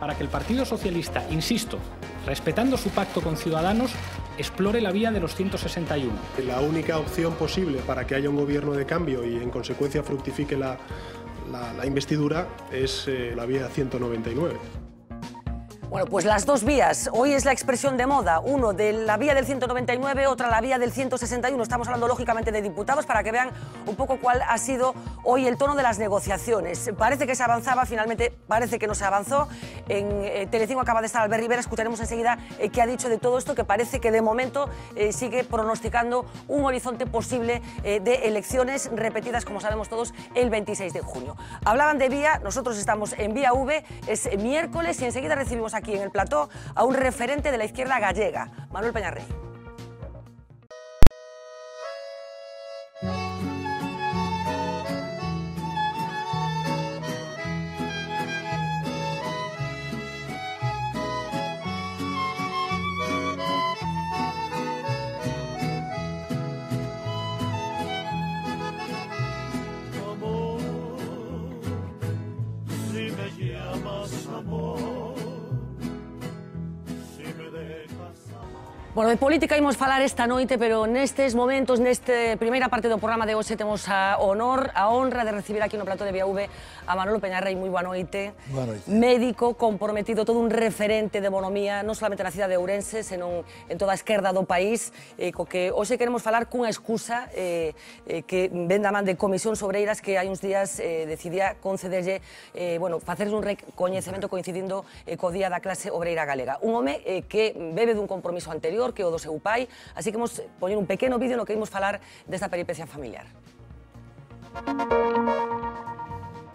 Para que el Partido Socialista, insisto, respetando su pacto con Ciudadanos, explore la vía de los 161. La única opción posible para que haya un gobierno de cambio y en consecuencia fructifique la, investidura es eh, la vía 199. Bueno, pues las dos vías. Hoy es la expresión de moda. Uno de la vía del 199, otra la vía del 161. Estamos hablando lógicamente de diputados para que vean un poco cuál ha sido hoy el tono de las negociaciones. Parece que se avanzaba, finalmente parece que no se avanzó. En eh, Telecinco acaba de estar Albert Rivera. Escucharemos enseguida eh, qué ha dicho de todo esto, que parece que de momento eh, sigue pronosticando un horizonte posible de elecciones repetidas, como sabemos todos, el 26 de junio. Hablaban de vía, nosotros estamos en vía V, es miércoles y enseguida recibimos aquí en el plató a un referente de la izquierda gallega, Manuel Peñarrey. Bueno, de política imos falar esta noite, pero nestes momentos, neste primeira parte do programa de hoxe, temos a honor, a honra de recibir aquí no plato de BV a Manolo Peñarrey, moi boa noite. Boa noite. Médico comprometido, todo un referente de bonomía, non solamente na cidade de Ourense, senón en toda a esquerda do país, eh, co que hoxe queremos falar cunha excusa eh, eh, que ven da man de Comisión Sobreiras que hai uns días eh, decidía concederlle, eh, bueno, facer un recoñecemento coincidindo eh, co Día da Clase Obreira Galega. Un home eh, que bebe dun compromiso anterior, que o do seu pai, así que imos poñer un pequeno vídeo no que vimos falar desta peripecia familiar. you.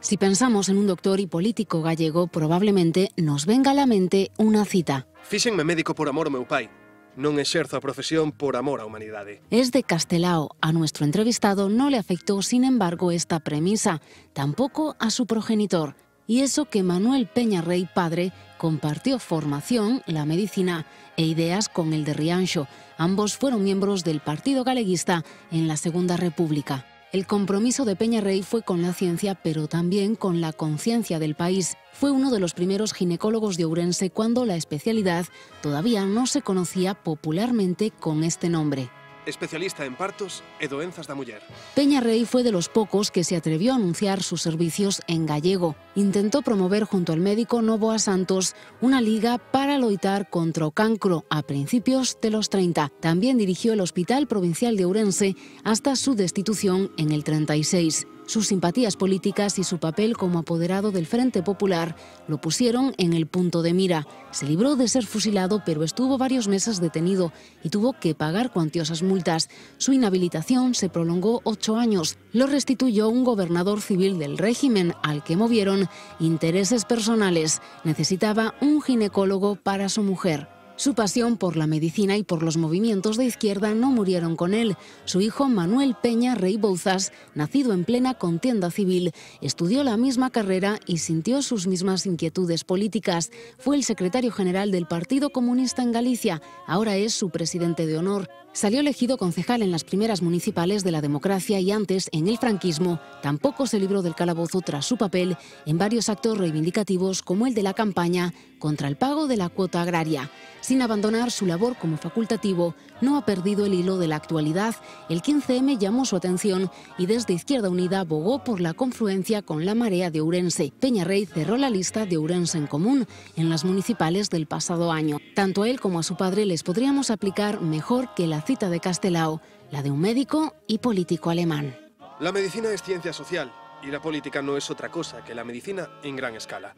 Si pensamos en un doctor y político gallego, probablemente nos venga a la mente una cita. Fíxenme médico por amor ao meu pai. Non exerzo a profesión por amor a humanidades. Es de Castelao. A nuestro entrevistado no le afectó, sin embargo, esta premisa, tampoco a su progenitor. Y eso que Manuel Peña Rey, padre, compartió formación, la medicina e ideas con el de Riancho. Ambos fueron miembros del Partido Galeguista en la Segunda República. El compromiso de Peña Rey fue con la ciencia, pero también con la conciencia del país. Fue uno de los primeros ginecólogos de Ourense cuando la especialidad todavía no se conocía popularmente con este nombre especialista en partos y doenzas da muller. Peña Rey fue de los pocos que se atrevió a anunciar sus servicios en gallego. Intentó promover junto al médico Novoa Santos una liga para loitar contra el cancro a principios de los 30. También dirigió el Hospital Provincial de Urense hasta su destitución en el 36. Sus simpatías políticas y su papel como apoderado del Frente Popular lo pusieron en el punto de mira. Se libró de ser fusilado, pero estuvo varios meses detenido y tuvo que pagar cuantiosas multas. Su inhabilitación se prolongó ocho años. Lo restituyó un gobernador civil del régimen al que movieron intereses personales. Necesitaba un ginecólogo para su mujer. Su pasión por la medicina y por los movimientos de izquierda no murieron con él. Su hijo Manuel Peña Rey Bouzas, nacido en plena contienda civil, estudió la misma carrera y sintió sus mismas inquietudes políticas. Fue el secretario general del Partido Comunista en Galicia, ahora es su presidente de honor. Salió elegido concejal en las primeras municipales de la democracia y antes en el franquismo. Tampoco se libró del calabozo tras su papel en varios actos reivindicativos como el de la campaña contra el pago de la cuota agraria. Sin abandonar su labor como facultativo, no ha perdido el hilo de la actualidad. El 15M llamó su atención y desde Izquierda Unida abogó por la confluencia con la marea de Urense. Peñarrey cerró la lista de Urense en común en las municipales del pasado año. Tanto a él como a su padre les podríamos aplicar mejor que la cita de Castelao, la de un médico y político alemán. La medicina es ciencia social y la política no es otra cosa que la medicina en gran escala.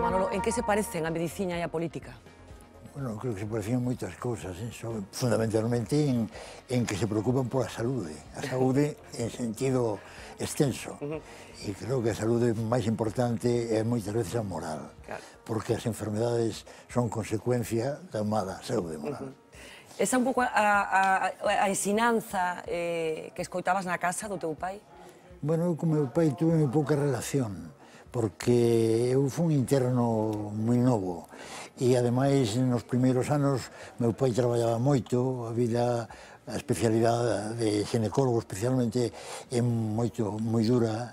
Manolo, en que se parecen a medicina e a política? Bueno, creo que se parecían moitas cousas, eh? Son, fundamentalmente en, en que se preocupan pola saúde, ¿eh? a saúde en sentido extenso. Uh -huh. E creo que a saúde máis importante é moitas veces a moral, claro. porque as enfermedades son consecuencia da mala saúde moral. Uh -huh. Esa un pouco a, a, a ensinanza eh, que escoitabas na casa do teu pai? Bueno, con meu pai tuve moi pouca relación porque eu fui un interno moi novo e ademais nos primeiros anos meu pai traballaba moito, a vida a especialidade de xenecólogo especialmente é moito moi dura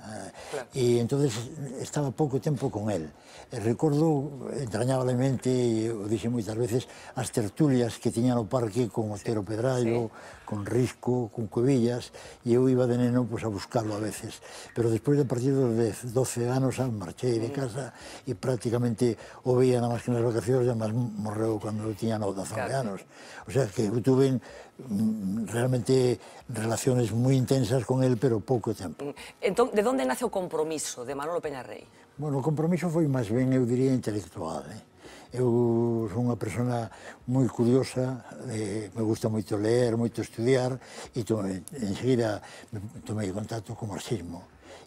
claro. e entonces estaba pouco tempo con el. recordo entrañablemente, e o dixen moitas veces, as tertulias que tiña no parque con Otero Pedrallo, sí con Risco, con Cuevillas, e eu iba de neno pues, a buscalo a veces. Pero despois de partir dos 10, 12 anos ah, marchei de casa e prácticamente o veía nada máis que nas vacacións, e además morreu cando eu tiña 19 claro. anos. O sea que eu tuve mm, realmente relaciones muy intensas con él, pero pouco tempo. Mm, entón, de onde nace o compromiso de Manolo Peñarrey? Bueno, o compromiso foi máis ben, eu diría, intelectual, eh? Eu son unha persona moi curiosa, eh, me gusta moito ler, moito estudiar, e to, enseguida tomei contacto co marxismo.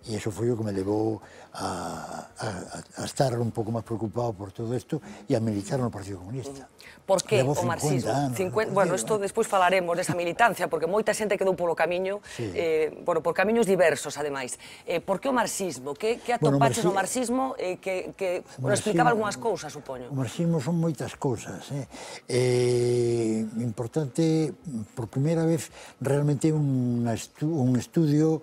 E iso foi o que me levou a, a, a, estar un pouco máis preocupado por todo isto e a militar no Partido Comunista. Por que o marxismo? Anos, 50, bueno, isto despois falaremos desa militancia, porque moita xente quedou polo camiño, sí. eh, bueno, por camiños diversos, ademais. Eh, por que o marxismo? Que, que atopaches bueno, marxismo, no marxismo? Eh, que, que, marxismo, bueno, explicaba algunhas cousas, supoño. O marxismo son moitas cousas. Eh. Eh, importante, por primeira vez, realmente un, estu, un estudio,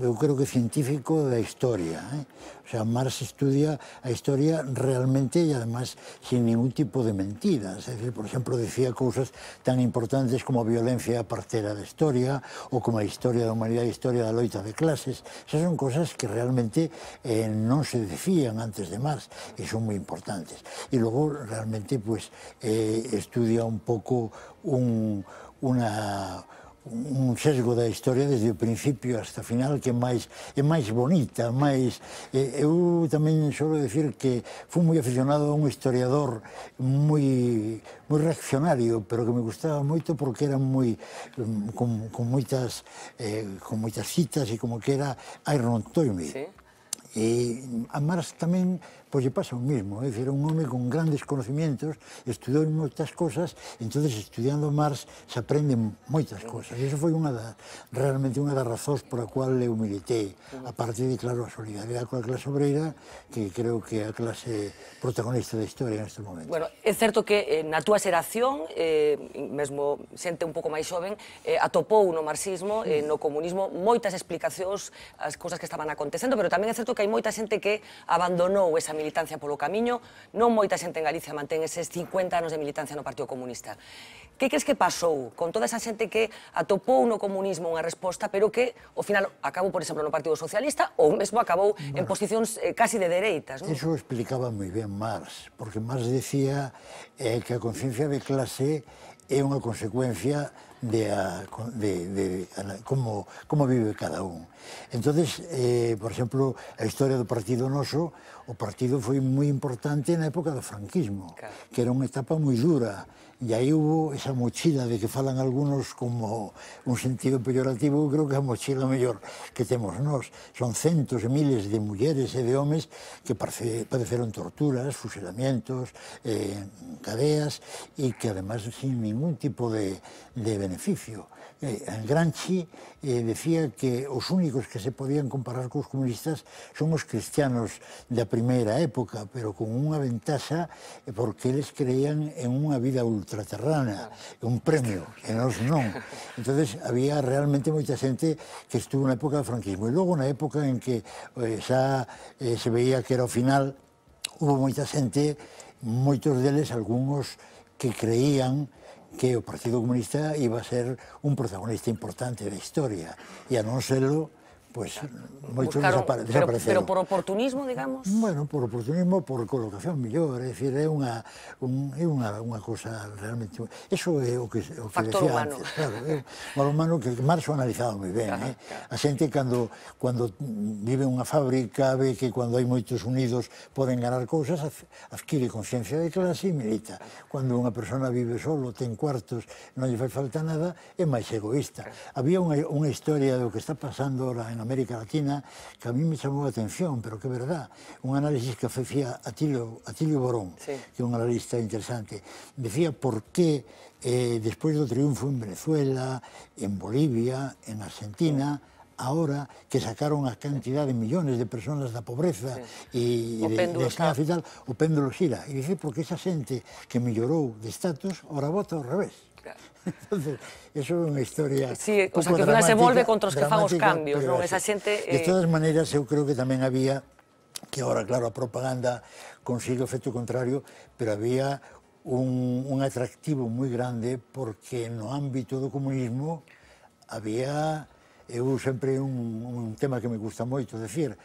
eu creo que científico da historia. Eh O sea, Marx estudia a historia realmente y además sin ningún tipo de mentiras. Es decir, por exemplo, decía cousas tan importantes como a violencia partera da historia ou como a historia da humanidade, a historia da loita de clases. Esas son cosas que realmente eh, non se decían antes de Marx e son moi importantes. E logo realmente pues, eh, estudia un pouco un, una un sesgo da historia desde o principio hasta o final que máis é máis bonita, máis eu tamén solo decir que fui moi aficionado a un historiador moi moi reaccionario, pero que me gustaba moito porque era moi mm, con, con moitas eh, con moitas citas e como que era Iron Toynbee. Sí. E a Marx tamén Pois lle pasa o mismo, é dicir, un home con grandes conocimientos, estudou moitas cosas, entonces estudiando Marx se aprenden moitas cosas. E iso foi unha da, realmente unha das razóns por a cual eu militei, a parte de, claro, a solidaridade coa clase obreira, que creo que é a clase protagonista da historia neste momento. Bueno, é certo que eh, na túa xeración, eh, mesmo xente un pouco máis xoven, eh, atopou no marxismo, eh, no comunismo, moitas explicacións ás cousas que estaban acontecendo, pero tamén é certo que hai moita xente que abandonou esa militancia polo camiño, non moita xente en Galicia mantén eses 50 anos de militancia no Partido Comunista. Que crees que pasou con toda esa xente que atopou no comunismo unha resposta, pero que, ao final, acabou, por exemplo, no Partido Socialista, ou mesmo acabou bueno, en posicións eh, casi de dereitas, non? Eso explicaba moi ben Marx, porque Marx decía eh, que a conciencia de clase é unha consecuencia de, a, de, de a, como, como vive cada un. Entonces, eh, por exemplo, a historia do Partido Noso o partido foi moi importante na época do franquismo, claro. que era unha etapa moi dura, e aí hubo esa mochila de que falan algunos como un sentido peyorativo, eu creo que a mochila mellor que temos nós. Son centos e miles de mulleres e de homes que padeceron torturas, fusilamientos, eh, cadeas, e que además sin ningún tipo de, de beneficio eh, Granchi eh, decía que os únicos que se podían comparar cos comunistas son os cristianos da primeira época, pero con unha ventaxa eh, porque eles creían en unha vida ultraterrana, un premio, e nós non. entonces había realmente moita xente que estuvo na época do franquismo. E logo na época en que eh, xa eh, se veía que era o final, hubo moita xente, moitos deles, algúns que creían que o Partido Comunista iba a ser un protagonista importante da historia. E a non serlo, Pues claro, moitos claro, desapareceron. Pero, pero por oportunismo, digamos? Bueno, por oportunismo, por colocación millor, é dicir, é unha, un, é unha, unha cosa realmente... Eso é o que, o que decía humano. antes, claro. É o humano que Marx o analizado moi ben. Claro, eh? claro. A xente, cando, cando vive unha fábrica, ve que cando hai moitos unidos poden ganar cousas, adquire conciencia de clase e milita. Cando unha persona vive solo, ten cuartos, non lle fai falta nada, é máis egoísta. Había unha, unha historia do que está pasando ahora en en América Latina que a mí me chamou a atención, pero que é verdad, un análisis que facía Atilio, Atilio Borón, sí. que é un analista interesante, decía por que eh, despois do triunfo en Venezuela, en Bolivia, en Argentina, sí ahora que sacaron a cantidad de millones de personas da pobreza sí. e de, de escala o péndulo xira. E dice, porque esa xente que mellorou de status, ahora vota ao revés. Entonces, eso é unha historia sí, o sea, que final se volve contra os que fan os cambios, non? Esa xente... Eh... De todas maneras, eu creo que tamén había que ahora, claro, a propaganda consigue o efecto contrario, pero había un, un atractivo moi grande porque no ámbito do comunismo había eu eh, sempre un, un tema que me gusta moito decir,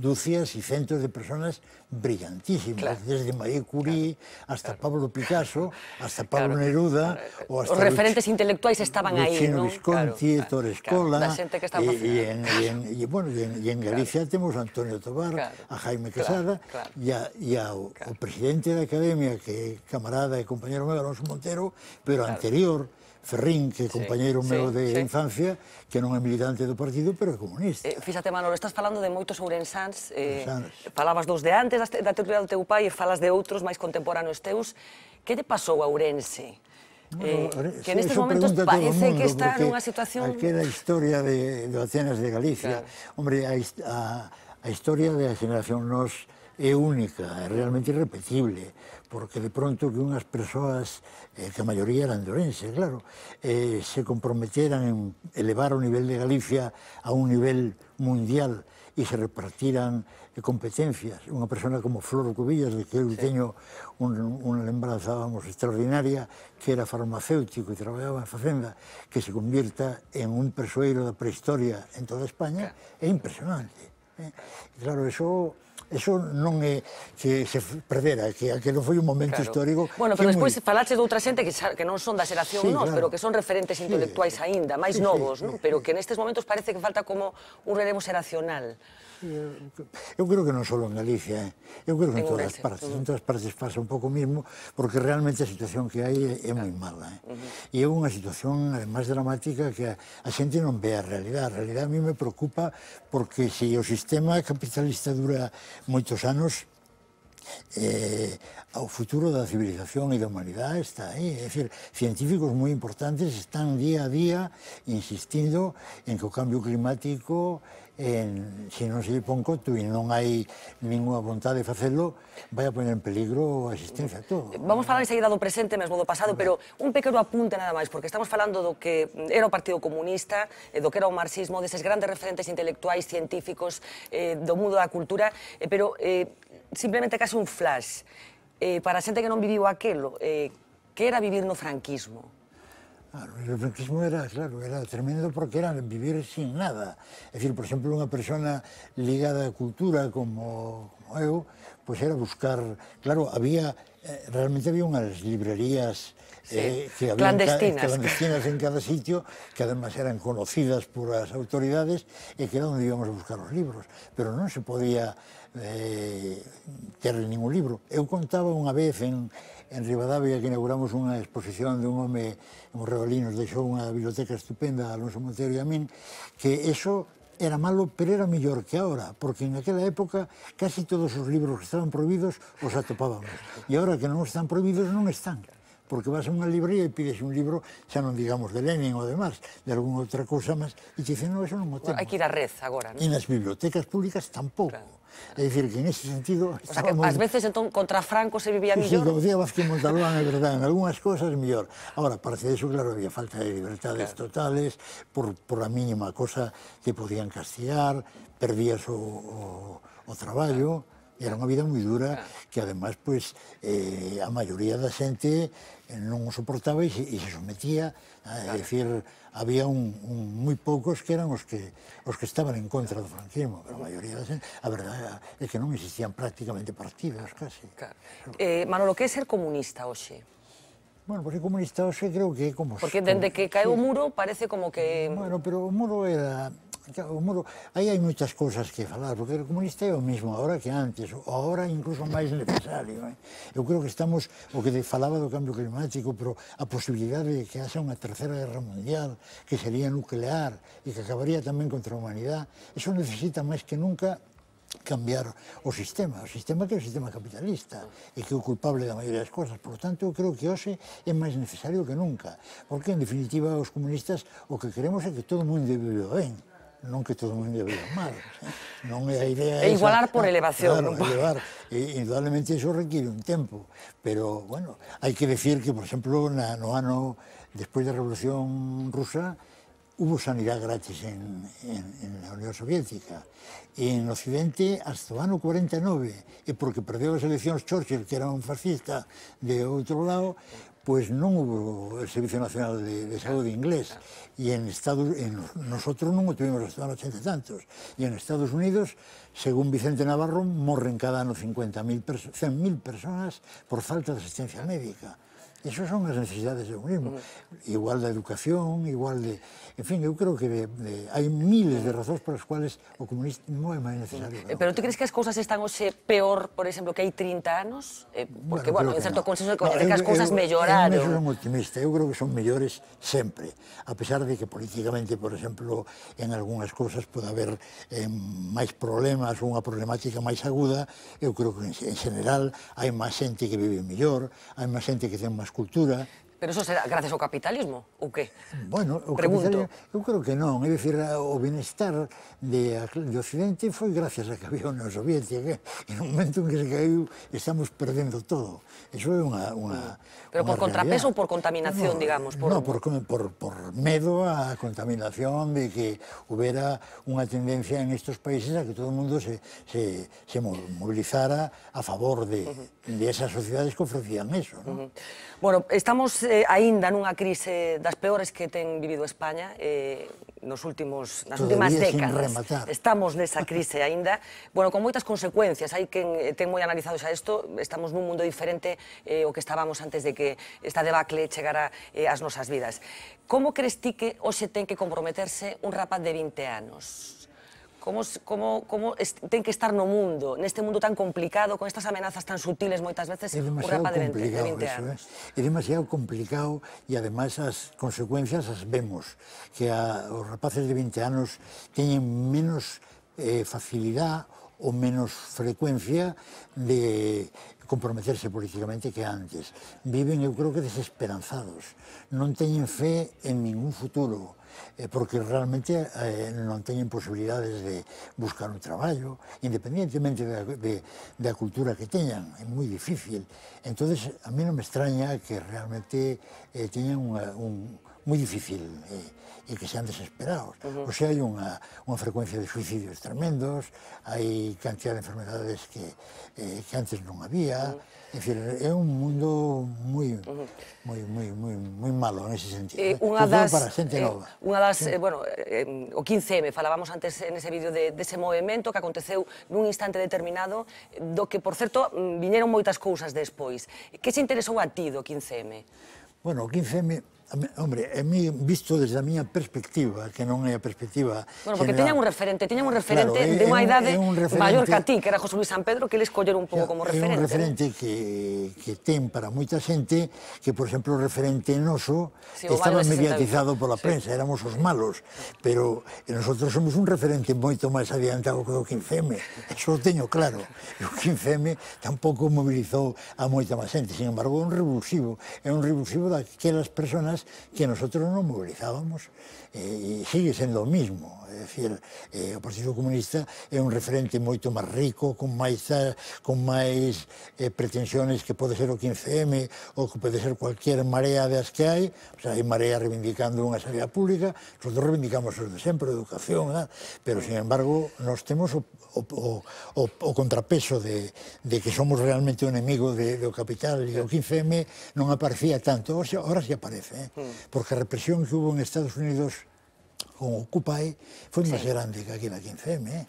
ducias e centros de personas brillantísimas, claro. desde Marie Curie claro. hasta claro. Pablo Picasso, hasta Pablo claro. Neruda, claro. Eh, o hasta Os referentes Luch intelectuales estaban Luchino aí, Luchino Visconti, claro, Torres claro, Cola, e, e, en, e, en, e, bueno, e, en, Galicia claro. temos a Antonio Tobar, claro. a Jaime Casada, claro. e, a, e claro. o presidente da Academia, que camarada e compañero meu, Alonso Montero, pero claro. anterior, Ferrín, que é compañeiro sí, meu de sí, infancia, que non é militante do partido, pero é comunista. Eh, fíxate, Manolo, estás falando de moitos ourensáns, eh, falabas dos de antes da teoría do teu pai e falas de outros máis contemporáneos teus. Que te pasou a Ourense? Eh, bueno, que nestes momentos parece mundo, que está nunha situación... Aquela historia de, de Atenas de Galicia, claro. hombre, a, a, a historia da generación nos é única, é realmente irrepetible porque de pronto que unhas persoas, eh, que a maioría eran de Orense, claro, eh, se comprometeran en elevar o nivel de Galicia a un nivel mundial e se repartiran eh, competencias. Unha persona como Flor Cubillas, de que eu sí. teño un, unha lembranza, vamos, extraordinaria, que era farmacéutico e traballaba en Facenda, que se convirta en un persoeiro da prehistoria en toda España, é impresionante. Eh? Claro, eso Eso non é que se perdera, que aquilo foi un momento claro. histórico. Bueno, pero despois muy... falaste de outra xente que, que non son da xeración sí, claro. pero que son referentes sí. intelectuais aínda, máis sí, novos, sí, non? Sí, pero que nestes momentos parece que falta como un relevo xeracional. Eu creo que non só en Galicia, eh? eu creo que en, en todas as partes, en todas partes pasa un pouco mismo, porque realmente a situación que hai é claro. moi mala. Eh? Uh -huh. E é unha situación, además, eh, dramática que a, a xente non ve a realidade. A realidade a mí me preocupa porque se o sistema capitalista dura moitos anos eh, ao futuro da civilización e da humanidade está aí. É dicir, científicos moi importantes están día a día insistindo en que o cambio climático en, se non se lle pon coto e non hai ninguna vontade de facelo, vai a poner en peligro a existencia todo. Vamos falar enseguida do presente mesmo do pasado, pero un pequeno apunte nada máis, porque estamos falando do que era o Partido Comunista, eh, do que era o marxismo, deses grandes referentes intelectuais, científicos, eh, do mundo da cultura, eh, pero eh, simplemente case un flash. Eh, para a xente que non viviu aquelo, eh, que era vivir no franquismo? Claro, ah, el franquismo era, claro, era tremendo porque era vivir sin nada. Es decir, por exemplo, unha persona ligada á cultura como, como eu, pois pues era buscar, claro, había eh, realmente había unas librerías sí, eh, que había clandestinas. clandestinas en cada sitio, que además eran conocidas por as autoridades, e que era onde íbamos a buscar os libros. Pero non se podía eh, ter ningún libro. Eu contaba unha vez en, en Rivadavia que inauguramos unha exposición de un home en Morreolinos, deixou unha biblioteca estupenda a Alonso Montero e a min, que eso era malo, pero era mellor que ahora, porque en aquela época casi todos os libros que estaban prohibidos os atopábamos. E ahora que non están prohibidos, non están porque vas a unha librería e pides un libro, xa non digamos de Lenin ou demás, de algunha outra cousa máis, e te dicen, non, eso non o temos. Hai que ir á red agora, non? E nas bibliotecas públicas tampouco. Claro. É dicir, que en ese sentido... O sea, que as veces, entón, contra Franco se vivía millor. Sí, como dicía Vázquez Montalbán, é verdade, en algunhas cousas millor. Ahora, parece de eso, claro, había falta de libertades claro. totales, por, por a mínima cosa te podían castigar, perdías o, o, o traballo, era unha vida moi dura, claro. que además, pues, eh, a maioría da xente non o soportaba e se, e se sometía, a, a decir, había un, un moi poucos que eran os que os que estaban en contra do franquismo, pero a maioría das a verdade é que non existían prácticamente partidos casi. Claro. Eh, Manolo, que é ser comunista hoxe? Bueno, pois pues, comunista hoxe creo que é como... Porque dende que caeu o muro parece como que... Bueno, pero o muro era práctica o muro. Aí hai moitas cousas que falar, porque o comunista é o mesmo agora que antes, ou agora incluso máis necesario. Eh? Eu creo que estamos, o que falaba do cambio climático, pero a posibilidade de que haxa unha terceira guerra mundial, que sería nuclear e que acabaría tamén contra a humanidade, iso necesita máis que nunca cambiar o sistema, o sistema que é o sistema capitalista e que é o culpable da maioría das cosas. Por tanto, eu creo que hoxe é máis necesario que nunca, porque, en definitiva, os comunistas o que queremos é que todo o mundo vive ben, non que todo mundo vea mal. Eh? Non é a idea... É igualar por elevación. Claro, non? elevar. E, indudablemente, iso requiere un tempo. Pero, bueno, hai que decir que, por exemplo, na, no ano despois da Revolución Rusa, hubo sanidad gratis en, en, en la Unión Soviética. E en Occidente, hasta o ano 49, e porque perdeu as eleccións Churchill, que era un fascista de outro lado, pois non hubo o Servicio Nacional de, de Saúde inglés e en Estados en, nosotros non o tuvimos hasta los 80 tantos e en Estados Unidos, según Vicente Navarro, morren cada ano 50.000 100.000 personas por falta de asistencia médica. Esas son as necesidades de unismo. Mm. Igual da educación, igual de... En fin, eu creo que hai miles de razóns por as cuales o comunismo é máis necesario. Mm. pero tú crees que as cousas están hoxe peor, por exemplo, que hai 30 anos? Eh, porque, bueno, en certo consenso de que as cousas melloraron. Eu, son optimista, eu creo que son mellores sempre, a pesar de que políticamente, por exemplo, en algunhas cousas pode haber eh, máis problemas, unha problemática máis aguda, eu creo que en, en general hai máis xente que vive mellor, hai máis xente que ten máis cultura Pero eso será gracias ao capitalismo, ou que? Bueno, o capitalismo, eu creo que non. É dicir, o bienestar de, de Occidente foi gracias a que había a Soviética. Que, en un momento en que se caiu, estamos perdendo todo. Eso é unha, unha Pero unha por contrapeso ou por contaminación, no, digamos? Por... No, por, por, por medo a contaminación de que hubiera unha tendencia en estos países a que todo o mundo se, se, se movilizara a favor de, uh -huh. de esas sociedades que ofrecían eso. ¿no? Uh -huh. Bueno, estamos eh, eh, aínda nunha crise das peores que ten vivido España eh, nos últimos, nas Todavía últimas décadas. Estamos nesa crise aínda, bueno, con moitas consecuencias, hai quen eh, ten moi analizado xa isto, estamos nun mundo diferente eh, o que estábamos antes de que esta debacle chegara eh, ás nosas vidas. Como crees ti que hoxe ten que comprometerse un rapaz de 20 anos? como, como, como ten que estar no mundo, neste mundo tan complicado, con estas amenazas tan sutiles moitas veces, o rapaz de 20, de 20 anos. Eso, eh? É demasiado complicado e, ademais, as consecuencias as vemos, que a, os rapaces de 20 anos teñen menos eh, facilidade ou menos frecuencia de comprometerse políticamente que antes. Viven, eu creo que desesperanzados. Non teñen fe en ningún futuro eh, porque realmente eh, non teñen posibilidades de buscar un traballo, independientemente da, de, da cultura que teñan, é moi difícil. Entón, a mí non me extraña que realmente eh, teñan unha, un, moi difícil eh, e que sean desesperados. Uh -huh. O sea, hai unha, unha frecuencia de suicidios tremendos, hai cantidad de enfermedades que, eh, que antes non había, uh -huh fin, é un mundo moi moi moi moi moi malo nesse sentido. Eh, eh. unha das para xente eh, nova. Unha das, sí. eh, bueno, eh, o 15M falábamos antes nese vídeo de dese de movemento que aconteceu nun instante determinado do que por certo mm, viñeron moitas cousas despois. Que se interesou a ti do 15M? Bueno, o 15M Hombre, é mí visto desde a miña perspectiva, que non é a perspectiva Bueno, porque general. teñan un referente, teñan un referente claro, de unha idade maior que a ti, que era José Luis San Pedro, que eles colleron un pouco como referente. É un referente que, que ten para moita xente, que, por exemplo, o referente noso sí, estaba mediatizado pola sí. prensa, éramos os malos, pero nosotros somos un referente moito máis ao que o 15M, eso o teño claro. o 15M tampouco mobilizou a moita máis xente, sin embargo, é un revulsivo, é un revulsivo daquelas personas que nosotros nos movilizábamos eh, sigue sendo o mismo. É dicir, eh, o Partido Comunista é un referente moito máis rico, con máis, eh, con máis eh, pretensiones que pode ser o 15M ou que pode ser cualquier marea das que hai. O sea, hai marea reivindicando unha salida pública, nosotros reivindicamos os de sempre, educación, ¿verdad? pero, sin embargo, nós temos o, o, o, o contrapeso de, de que somos realmente o enemigo de, do capital e o 15M non aparecía tanto. O sea, ahora se aparece, eh? Hmm. porque a represión que hubo en Estados Unidos con Occupy fue sí. más grande que aquí en la 15M.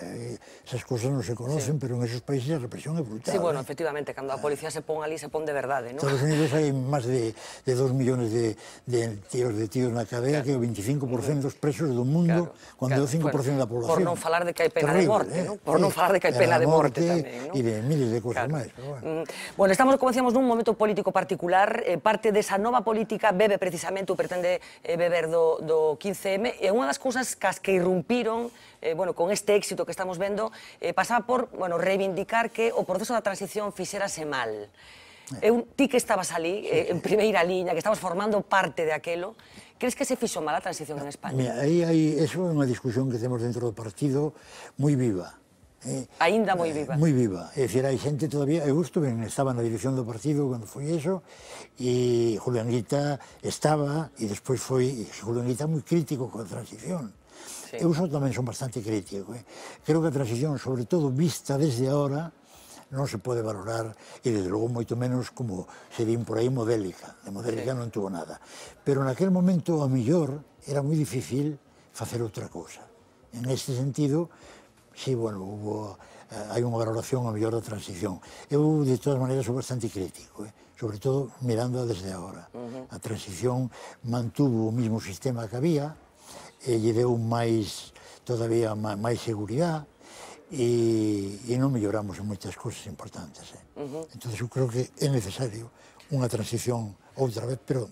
eh, esas cousas non se conocen, sí. pero en esos países a represión é brutal. Sí, bueno, eh? efectivamente, cando a eh. policía se pon ali, se pon de verdade, non? Estados Unidos hai máis de, de 2 millóns de, de tíos de tíos na cadea, claro. que o 25% dos presos do mundo, claro, cando claro. o 5% bueno, da población. Por non falar de que hai pena Terrible, de morte, eh? non? Por sí, non falar de que hai pena de morte, morte tamén, non? E de miles de cousas claro. máis. Bueno. Mm, bueno, estamos, como decíamos, nun momento político particular, eh, parte desa nova política bebe precisamente, ou pretende eh, beber do, do 15M, e unha das cousas cas que irrumpiron eh, bueno, con este éxito que estamos vendo, eh, pasaba por bueno, reivindicar que o proceso da transición fixerase mal. Eh. Eu, ti que estabas ali, sí. eh, en primeira liña, que estabas formando parte de aquelo, crees que se fixo mal a transición en España? Mira, aí, aí, eso é unha discusión que temos dentro do partido moi viva. Eh, Ainda moi viva. Eh, moi viva. É dicir, hai xente todavía... Eu estuve, estaba na dirección do partido cando foi eso, e Julián Guita estaba, e despois foi... Julián Guita moi crítico coa transición. Sí. Eu son, tamén son bastante crítico. Eh? Creo que a transición, sobre todo vista desde ahora, non se pode valorar e, desde logo, moito menos como se din por aí modélica. De modélica sí. non tuvo nada. Pero naquel momento, a millor, era moi difícil facer outra cousa. En este sentido, sí, bueno, hubo, eh, hai unha valoración a millor da transición. Eu, de todas maneiras, sou bastante crítico, eh? sobre todo mirando desde agora. Uh -huh. A transición mantuvo o mesmo sistema que había, e eh, lle deu máis, todavía máis seguridade, e, e non melloramos en moitas cousas importantes. Eh? Uh -huh. Entón, eu creo que é necesario unha transición outra vez, pero...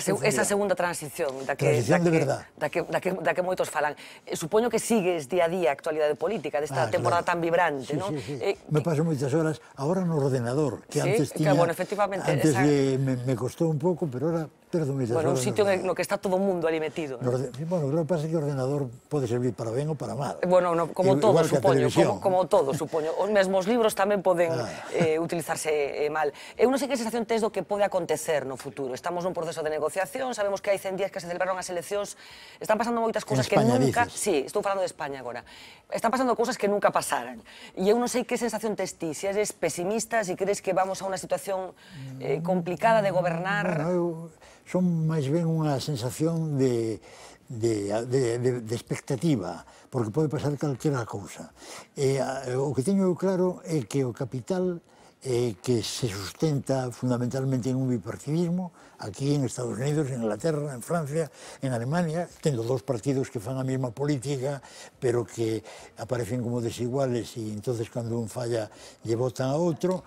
Seu, esa segunda transición da que, transición da, que, da, que, da, que, da que moitos falan. Eh, supoño que sigues día a día a actualidade política desta ah, temporada claro. tan vibrante, sí, non? Sí, sí. Eh, me paso moitas horas, agora no ordenador, que sí, antes tiña... Que, bueno, efectivamente, antes esa... me, me costou un pouco, pero ahora Pero do millas, bueno, un sitio no, no que está todo o mundo ali metido. ¿no? Bueno, creo que pasa que o ordenador pode servir para ben ou para mal. Bueno, no, como Igual todo, supoño, como, como todo, supoño. Os mesmos libros tamén poden ah. eh, utilizarse eh, mal. Eu non sei que sensación tes do que pode acontecer no futuro. Estamos nun proceso de negociación, sabemos que hai 100 días que se celebraron as eleccións, están pasando moitas cousas que nunca... Dices. Sí, estou falando de España agora. Están pasando cousas que nunca pasaran. E eu non sei que sensación tes ti, se eres pesimista, se si crees que vamos a unha situación eh, complicada de gobernar... Bueno, eu son máis ben unha sensación de, de, de, de, de expectativa, porque pode pasar calquera cousa. E, o que teño claro é que o capital é, eh, que se sustenta fundamentalmente en un bipartidismo, aquí en Estados Unidos, en Inglaterra, en Francia, en Alemania, tendo dous partidos que fan a mesma política, pero que aparecen como desiguales e entonces cando un falla lle votan a outro,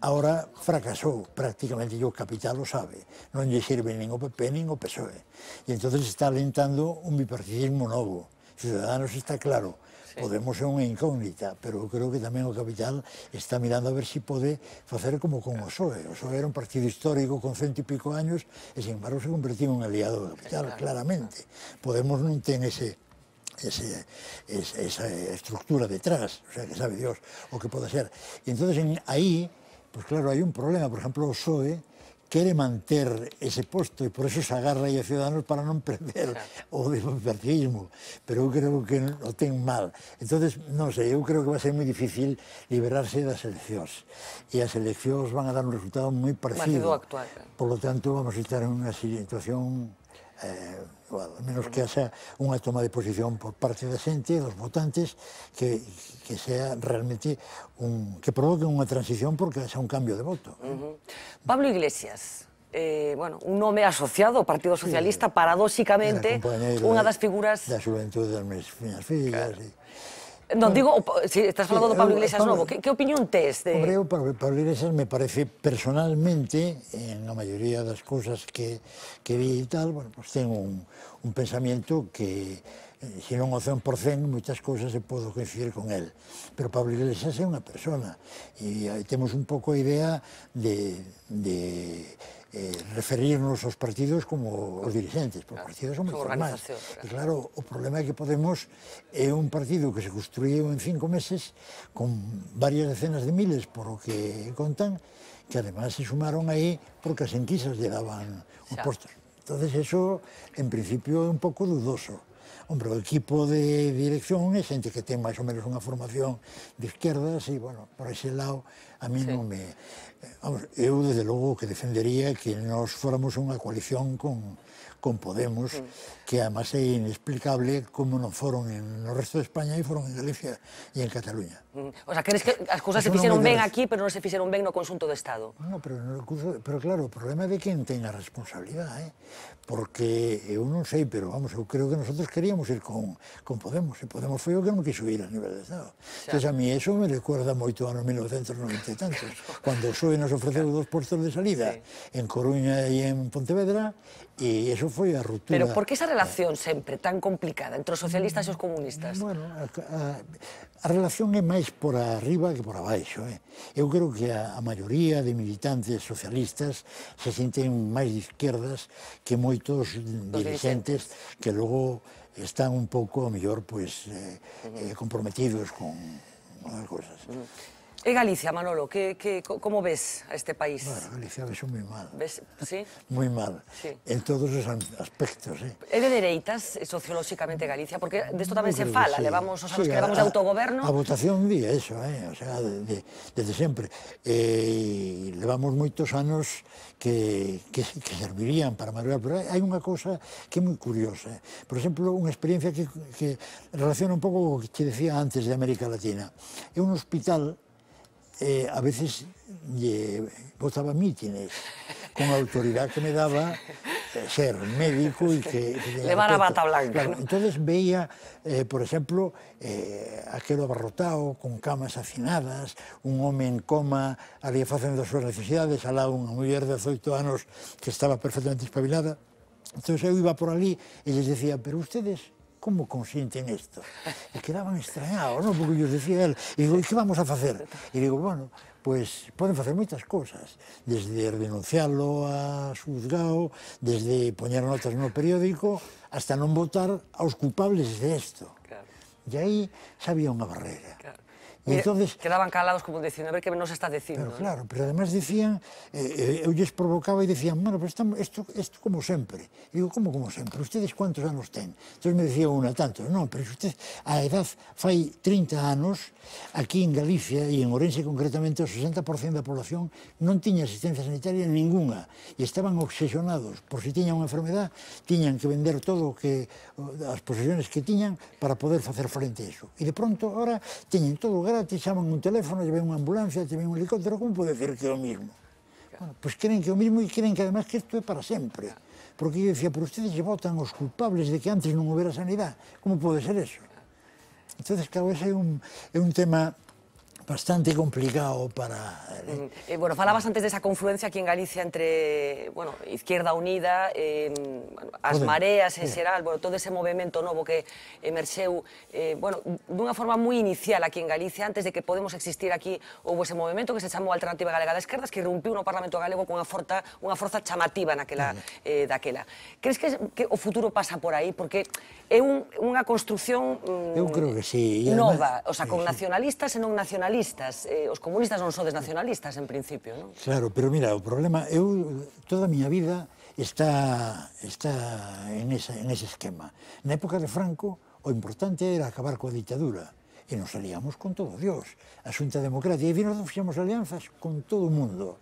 Ahora fracasou prácticamente, e o capital o sabe. Non lle sirve nin o PP nin o PSOE. E entonces está alentando un bipartidismo novo. Ciudadanos está claro, sí. Podemos é unha incógnita, pero creo que tamén o capital está mirando a ver se si pode facer como con o PSOE. O PSOE era un partido histórico con cento e pico años e, sin embargo, se convertiu en aliado do capital, claro. claramente. Podemos non ten ese ese, esa estructura detrás, o sea, que sabe Dios o que pode ser. E entonces en, aí Pues claro, hay un problema. Por exemplo, o PSOE quere manter ese posto e por eso se agarra aí a Ciudadanos para non perder o bipartidismo. Pero eu creo que o ten mal. entonces non sei, eu creo que vai ser moi difícil liberarse das eleccións. E as eleccións van a dar un resultado moi parecido. actual. Por lo tanto, vamos a estar en unha situación eh, bueno, a menos que haxa unha toma de posición por parte da xente, dos votantes, que, que sea realmente un, que provoque unha transición porque haxa un cambio de voto. Uh -huh. Pablo Iglesias, eh, bueno, un nome asociado ao Partido Socialista, sí, paradóxicamente, unha das figuras... Da xuventude das minhas fillas, claro. e, Non, digo, si estás falando sí, do Pablo eh, Iglesias Pablo, novo, que, que opinión tes? De... Hombre, o Pablo, Iglesias me parece personalmente, en a maioría das cousas que, que vi e tal, bueno, pues ten un, un pensamento que, eh, se non o 100%, moitas cousas se podo coincidir con el. Pero Pablo Iglesias é unha persona, e temos un pouco a idea de, de eh, referirnos aos partidos como os dirigentes, porque claro, os partidos son moi formais. Claro. E claro, o problema é que Podemos é un partido que se construíu en cinco meses con varias decenas de miles, por o que contan, que además se sumaron aí porque as enquisas lle daban os postos. Entonces eso, en principio, é un pouco dudoso. Hombre, o equipo de dirección é xente que ten máis ou menos unha formación de esquerdas e, bueno, por ese lado a mí sí. non me... Vamos, eu, desde logo, que defendería que nos fóramos unha coalición con, con Podemos, sí que además é inexplicable como non foron en, no resto de España e foron en Galicia e en Cataluña. O sea, crees que as cousas se fixeron ben aquí, pero non se fixeron ben no consunto do Estado? No, pero, no pero claro, o problema é de quen ten a responsabilidade, eh? porque eu non sei, pero vamos, eu creo que nosotros queríamos ir con, con Podemos, e Podemos foi o que non quiso ir a nivel de Estado. Xa. Entón, a mí eso me recuerda moito anos 1990 e tantos, cando o PSOE nos ofreceu dos postos de salida sí. en Coruña e en Pontevedra, e eso foi a ruptura. Pero por que esa relación relación sempre tan complicada entre os socialistas e os comunistas? Bueno, a, a, a relación é máis por arriba que por abaixo. Eh? Eu creo que a, a maioría de militantes socialistas se senten máis de izquierdas que moitos dirigentes, que logo están un pouco, a mellor, pues, pois, eh, eh, comprometidos con as cousas. Uh E eh, Galicia, Manolo, que, que, como ves a este país? Bueno, Galicia vexo moi mal. Ves, sí? moi mal, sí. en todos os aspectos. Eh? É eh, de dereitas, eh, sociolóxicamente, Galicia? Porque desto tamén se fala, sí. levamos os anos sí, que levamos a, de autogoberno. A, votación di eso, eh? o sea, de, de, desde sempre. Eh, levamos moitos anos que, que, que servirían para madurar, pero hai unha cousa que é moi curiosa. Por exemplo, unha experiencia que, que relaciona un pouco o que te decía antes de América Latina. É un hospital eh, a veces lle eh, botaba mítines con a autoridade que me daba eh, ser médico e que... que Levar a bata blanca. Claro, entonces veía, eh, por exemplo, eh, aquelo abarrotado, con camas hacinadas, un home en coma, ali facendo as súas necesidades, alá unha muller de 18 anos que estaba perfectamente espabilada. Entón eu iba por ali e les decía, pero ustedes como consienten isto? E quedaban extrañados, non? Porque eu dicía el, e digo, que vamos a facer? E digo, bueno, pois poden facer moitas cousas, desde renunciarlo a xuzgao, desde poñer notas no periódico, hasta non votar aos culpables de isto. Claro. E aí xa había unha barrera. Claro. E entonces, quedaban calados como dicindo, a ver que nos está dicindo. Pero ¿no? claro, pero además dicían, eh, eu eh, lles provocaba e dicían, bueno, pero estamos, esto, esto como sempre. E digo, como como sempre? Ustedes cuántos anos ten? Entón me decía unha, tantos. Non, pero usted, a edad fai 30 anos, aquí en Galicia e en Orense concretamente o 60% da población non tiña asistencia sanitaria ninguna e estaban obsesionados por si tiña unha enfermedad, tiñan que vender todo que as posesiones que tiñan para poder facer frente a eso. E de pronto, ahora, teñen todo grave allá que chaman un teléfono, que ven unha ambulancia, que ven un helicóptero, como pode decir que é o mismo? Bueno, pois pues creen que é o mismo e creen que además que isto é para sempre. Porque eu decía, pero ustedes se votan os culpables de que antes non houbera sanidade. Como pode ser eso? Entonces, claro, ese é un, é un tema bastante complicado para... Eh, mm, eh bueno, falabas antes esa confluencia aquí en Galicia entre, bueno, Izquierda Unida, eh, as mareas en xeral, bueno, todo ese movimento novo que emerxeu, eh, bueno, dunha forma moi inicial aquí en Galicia, antes de que Podemos existir aquí, houve ese movimento que se chamou Alternativa Galega da Esquerda, que irrumpiu no Parlamento Galego con unha forza, unha forza chamativa naquela, eh, daquela. Crees que, que o futuro pasa por aí? Porque é un, unha construción mm, Eu creo que sí. además, nova, o sea, con sí. nacionalistas e non nacionalistas. Eh, os comunistas non sodes nacionalistas, en principio, non? Claro, pero mira, o problema, eu toda a miña vida está, está en, esa, en ese esquema. Na época de Franco, o importante era acabar coa ditadura e nos aliamos con todo Dios. A Xunta Democrática e nos fixemos alianzas con todo o mundo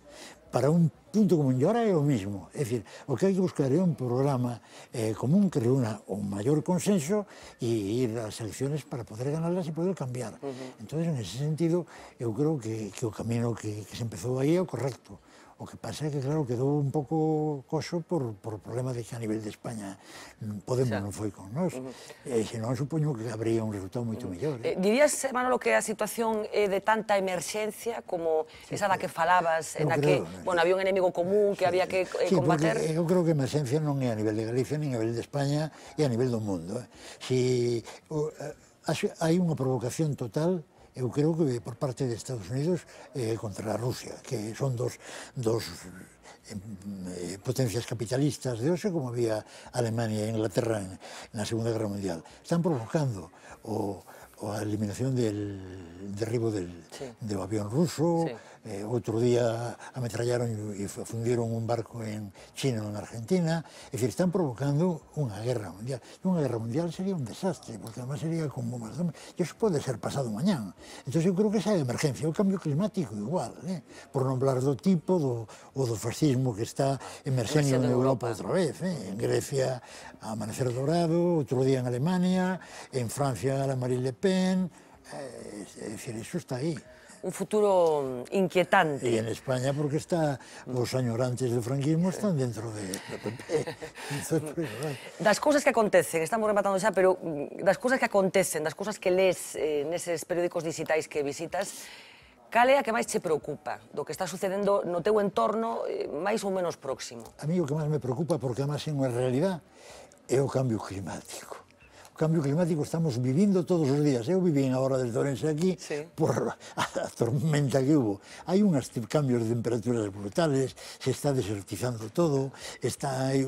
para un punto como en Llora é o mismo. É dicir, o que hai que buscar é un programa eh, común que reúna o maior consenso e ir ás elecciones para poder ganarlas e poder cambiar. Uh -huh. Entón, en ese sentido, eu creo que, que o camino que, que se empezou aí é o correcto. O que pasa é que, claro, quedou un pouco coxo por, por problema de que a nivel de España mm, Podemos non foi con nós. Uh eh, -huh. E senón supoño que habría un resultado moito uh -huh. mellor. Eh? eh dirías, Manolo, que a situación é eh, de tanta emerxencia como sí, esa da que falabas, en a que, creo, bueno, había un enemigo común que sí, había que eh, sí, combater? eu creo que emerxencia non é a nivel de Galicia, nin a nivel de España, e a nivel do mundo. Eh? Si uh, eh, hai unha provocación total eu creo que por parte de Estados Unidos eh, contra a Rusia, que son dos, dos eh, potencias capitalistas de hoxe, como había Alemania e Inglaterra en, na Segunda Guerra Mundial. Están provocando o, o a eliminación del derribo del, sí. do avión ruso, sí Eh, outro día ametrallaron e fundiron un barco en China ou en Argentina. É dicir, están provocando unha guerra mundial. E unha guerra mundial sería un desastre, porque además sería con bombas de... E iso pode ser pasado mañán. Entón, eu creo que esa é a emergencia. O cambio climático igual, eh? por nombrar do tipo do, o do fascismo que está emerxendo en Europa, Europa outra vez. Eh? En Grecia, a Amanecer Dorado, outro día en Alemania, en Francia, a Marine Le Pen... Eh, é dicir, iso está aí un futuro mm, inquietante. E en España porque está os añorantes do franquismo están dentro de, do PP. das cousas que acontecen, estamos rematando xa, pero mm, das cousas que acontecen, das cousas que lees eh, neses periódicos digitais que visitas, Cal é a que máis che preocupa do que está sucedendo no teu entorno eh, máis ou menos próximo? A mí o que máis me preocupa, porque además en unha realidad, é o cambio climático cambio climático estamos vivindo todos os días. Eu vivín a hora de Torense aquí sí. por a, tormenta que hubo. Hai unhas cambios de temperaturas brutales, se está desertizando todo, está hai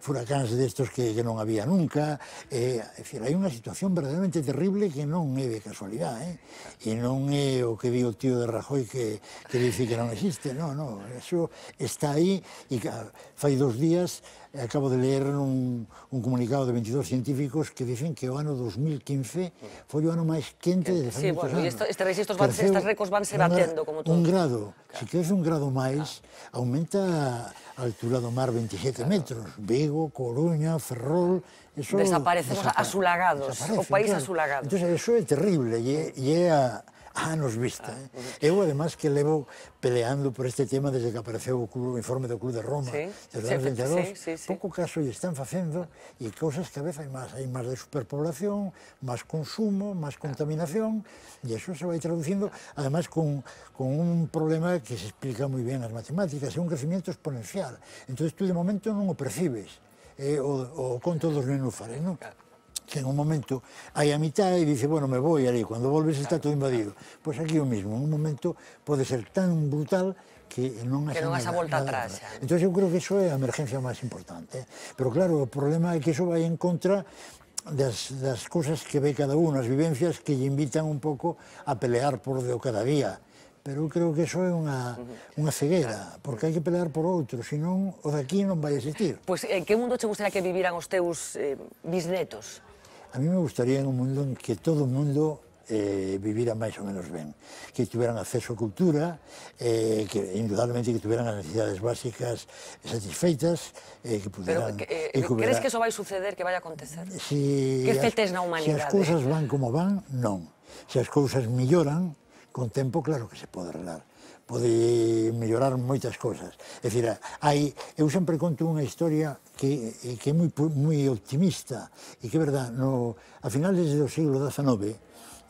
furacáns destos que, que non había nunca. Eh, decir, hai unha situación verdadeiramente terrible que non é de casualidade. Eh? E non é o que di o tío de Rajoy que, que dice que non existe. Non, non, eso está aí e fai dos días E eh, acabo de ler un, un comunicado de 22 científicos que dicen que o ano 2015 foi o ano máis quente de 300 sí, bueno, anos. Esto, este, registro, van, Terceu, estas récords vanse batendo, como todo. Un grado. Claro. Se crece un grado máis, claro. aumenta a altura do mar 27 claro. metros. Vigo, Coruña, Ferrol... Eso Desaparecemos desapare asulagados, o país claro. asulagado. Entón, eso é terrible, e, e é a anos vista. Ah, eh? Eu, además, que levo peleando por este tema desde que apareceu o, club, o informe do Club de Roma, sí, de 2022, sí, sí, sí. pouco caso lle están facendo e cousas que a vez hai máis, hai máis de superpoblación, máis consumo, máis contaminación, e iso se vai traducindo, además, con, con un problema que se explica moi ben as matemáticas, é un crecimiento exponencial. Entón, tú, de momento, non o percibes, eh, o, o conto dos nenúfares, non? Claro que en un momento hai a mitad e dice, bueno, me voy ali, cando volves está todo invadido. Pois aquí o mismo, en un momento pode ser tan brutal que non haxa que non nada, volta nada, atrás. Nada. Entón, eu creo que iso é a emergencia máis importante. Eh. Pero claro, o problema é que iso vai en contra das, das cousas que ve cada un, as vivencias que lle invitan un pouco a pelear por deo cada día. Pero eu creo que iso é unha, unha ceguera, porque hai que pelear por outro, senón o daqui non vai existir. Pois, pues, eh, en que mundo che gustaría que viviran os teus eh, bisnetos? A mí me gustaría en un mundo en que todo o mundo eh, vivira máis ou menos ben, que tiveran acceso a cultura, eh, que indudablemente que tiveran as necesidades básicas satisfeitas, eh, que pudieran... Pero, que, eh, crees que eso vai suceder, que vai acontecer? Eh, si que fetes na humanidade? Se as cousas van como van, non. Se as cousas melloran, con tempo, claro que se pode arreglar pode mellorar moitas cousas. É dicir, hai, eu sempre conto unha historia que, que é moi, moi optimista e que é verdad, no, a finales do siglo XIX,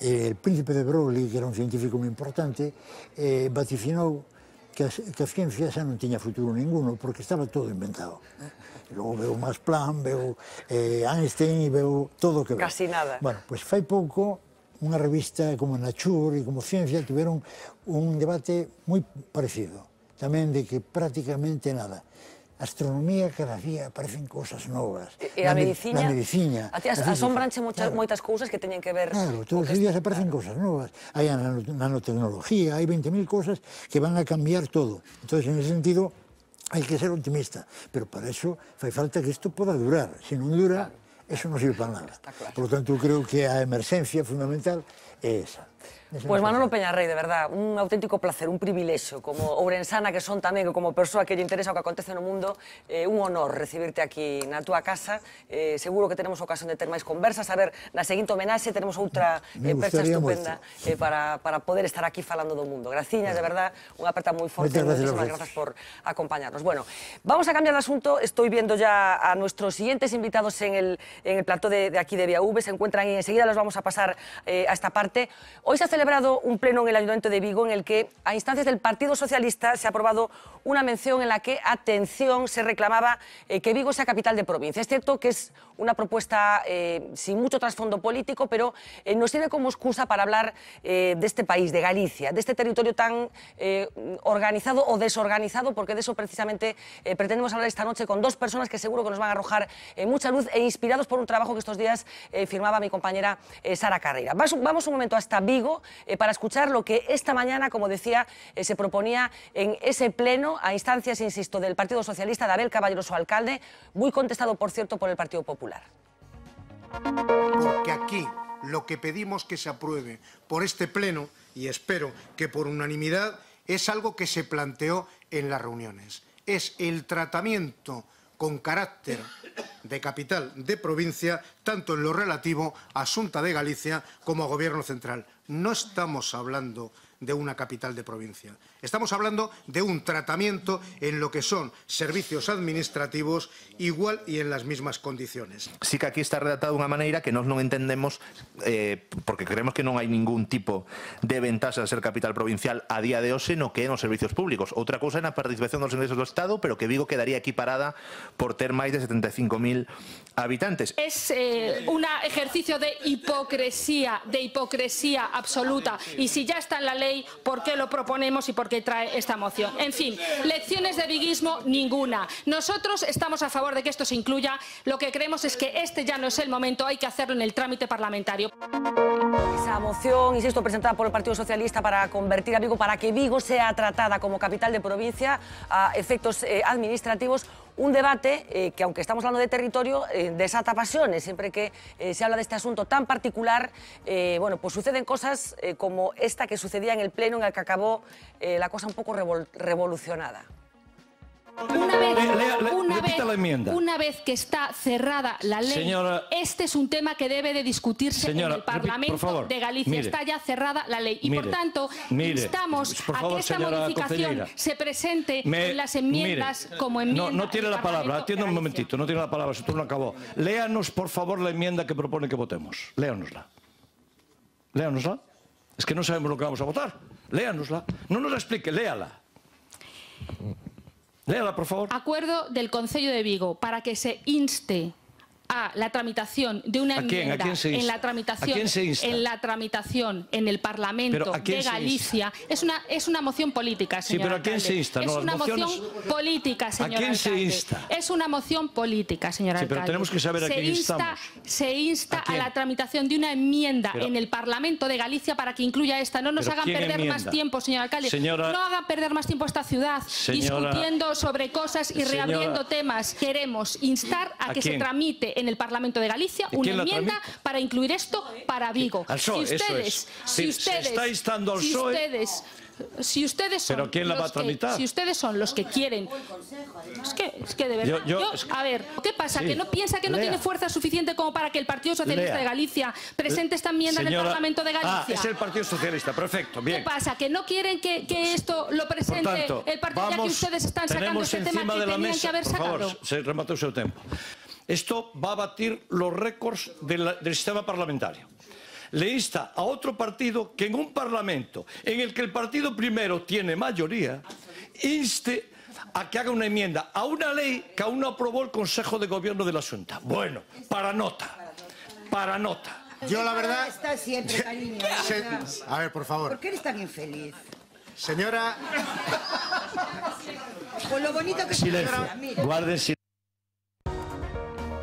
eh, el príncipe de Broglie, que era un científico moi importante, eh, vaticinou que, as, que a ciencia xa non tiña futuro ninguno, porque estaba todo inventado. E eh. logo veo Max Planck, veo eh, Einstein e veo todo o que veo. Casi nada. Bueno, pois pues fai pouco unha revista como Nature e como Ciencia tiveron un debate moi parecido, tamén de que prácticamente nada. Astronomía cada día aparecen cousas novas. E a medicina, A medicina a as, asombranche moitas, claro. moitas cousas que teñen que ver... Claro, todos os días aparecen claro. cousas novas. Hai a nanotecnología, hai 20.000 cousas que van a cambiar todo. Entón, en ese sentido, hai que ser optimista. Pero para eso fai falta que isto poda durar. Se non dura, claro Eso non sirve para nada. Claro. Por lo tanto, eu creo que a emerxencia fundamental é esa. Pues Manolo Peñarrey, de verdad, un auténtico placer, un privilegio, como ourensana que son también, como persona que le interesa lo que acontece en el mundo, eh, un honor recibirte aquí en tu casa, eh, seguro que tenemos ocasión de tener más conversas, a ver, la siguiente homenaje, tenemos otra mm. eh, estupenda eh, para, para poder estar aquí falando un mundo. Graciñas, de verdad, una aperta muy fuerte. Muchísimas gracias por acompañarnos. Bueno, vamos a cambiar de asunto, estoy viendo ya a nuestros siguientes invitados en el, en el plató de, aquí de V. se encuentran y enseguida los vamos a pasar a esta parte. Hoy se hace celebrado un pleno en el Ayuntamiento de Vigo en el que, a instancias del Partido Socialista, se ha aprobado una mención en la que, atención, se reclamaba eh, que Vigo sea capital de provincia. Es cierto que es una propuesta eh, sin mucho trasfondo político, pero eh, nos sirve como excusa para hablar de este país, de Galicia, de este territorio tan organizado o desorganizado, porque de eso precisamente pretendemos hablar esta noche con dos personas que seguro que nos van a arrojar mucha luz e inspirados por un trabajo que estos días firmaba mi compañera Sara Carrera. Vamos un momento hasta Vigo eh, para escuchar lo que esta mañana, como decía, eh, se proponía en ese pleno, a instancias, insisto, del Partido Socialista de Abel Caballero, su alcalde, muy contestado, por cierto, por el Partido Popular. Porque aquí lo que pedimos que se apruebe por este pleno, y espero que por unanimidad, es algo que se planteó en las reuniones. Es el tratamiento con carácter de capital de provincia, tanto en lo relativo a Asunta de Galicia como a Gobierno Central. No estamos hablando de una capital de provincia. Estamos hablando de un tratamiento en lo que son servicios administrativos igual y en las mismas condiciones. Sí que aquí está redactado de una manera que no entendemos eh, porque creemos que no hay ningún tipo de ventaja de ser capital provincial a día de hoy, sino que en los servicios públicos. Otra cosa es la participación de los ingresos del Estado, pero que digo quedaría parada por tener más de 75.000 habitantes. Es eh, un ejercicio de hipocresía, de hipocresía absoluta. Y si ya está en la ley, ¿por qué lo proponemos y por qué trae esta moción. En fin, lecciones de biguismo ninguna. Nosotros estamos a favor de que esto se incluya. Lo que creemos es que este ya no es el momento, hay que hacerlo en el trámite parlamentario. Esa moción, insisto, presentada por el Partido Socialista para convertir a Vigo, para que Vigo sea tratada como capital de provincia a efectos eh, administrativos, un debate eh, que, aunque estamos hablando de territorio, eh, desata pasiones. Siempre que eh, se habla de este asunto tan particular, bueno, pues suceden cosas como esta que sucedía en el Pleno, en el que acabó la cosa un poco revolucionada. Una vez, que está cerrada la ley, este es un tema que debe de discutirse en el Parlamento de Galicia. está ya cerrada la ley. Y por tanto, estamos a que esta modificación se presente en las enmiendas como enmienda. No, no tiene la palabra, atienda un momentito, no tiene la palabra, su turno acabó. Léanos, por favor, la enmienda que propone que votemos. Léanosla. Léanosla. Es que no sabemos lo que vamos a votar. Léanosla. No nos la explique, léala. Léala, por favor. Acuerdo del Concello de Vigo para que se inste a la tramitación de una enmienda en la tramitación en la tramitación en el Parlamento de Galicia es una es una moción política, señor. Sí, pero ¿a quién se insta? es una moción política, señor. ¿A quién se insta? Es una moción política, señor. Sí, pero tenemos que saber a se insta, Se insta a, la tramitación de una enmienda en el Parlamento de Galicia para que incluya esta. No nos hagan perder más tiempo, señor alcalde. No hagan perder más tiempo esta ciudad discutiendo sobre cosas y reabriendo temas. Queremos instar a, que se tramite en el Parlamento de Galicia una enmienda para incluir esto para Vigo. si e. ustedes, si, ustedes, al Si ustedes, si ustedes son ¿Pero Que, si ustedes son los que quieren es que, es que de verdad a ver qué pasa que no piensa que no tiene fuerza suficiente como para que el Partido Socialista de Galicia presente esta enmienda en el Parlamento de ah, Galicia es el Partido Socialista perfecto bien qué pasa que no quieren que, esto lo presente el partido vamos, que ustedes están sacando este tema que de tenían que haber sacado por favor, se remató su tiempo esto va a batir los récords del, sistema parlamentario. Le insta a otro partido que en un parlamento en el que el partido primero tiene mayoría, inste a que haga una enmienda a una ley que aún no aprobó el Consejo de Gobierno de la Junta. Bueno, para nota, para nota. Yo la verdad... a ver, por favor. ¿Por qué eres tan infeliz? Señora... Con lo bonito que... Silencio. Guarden silencio.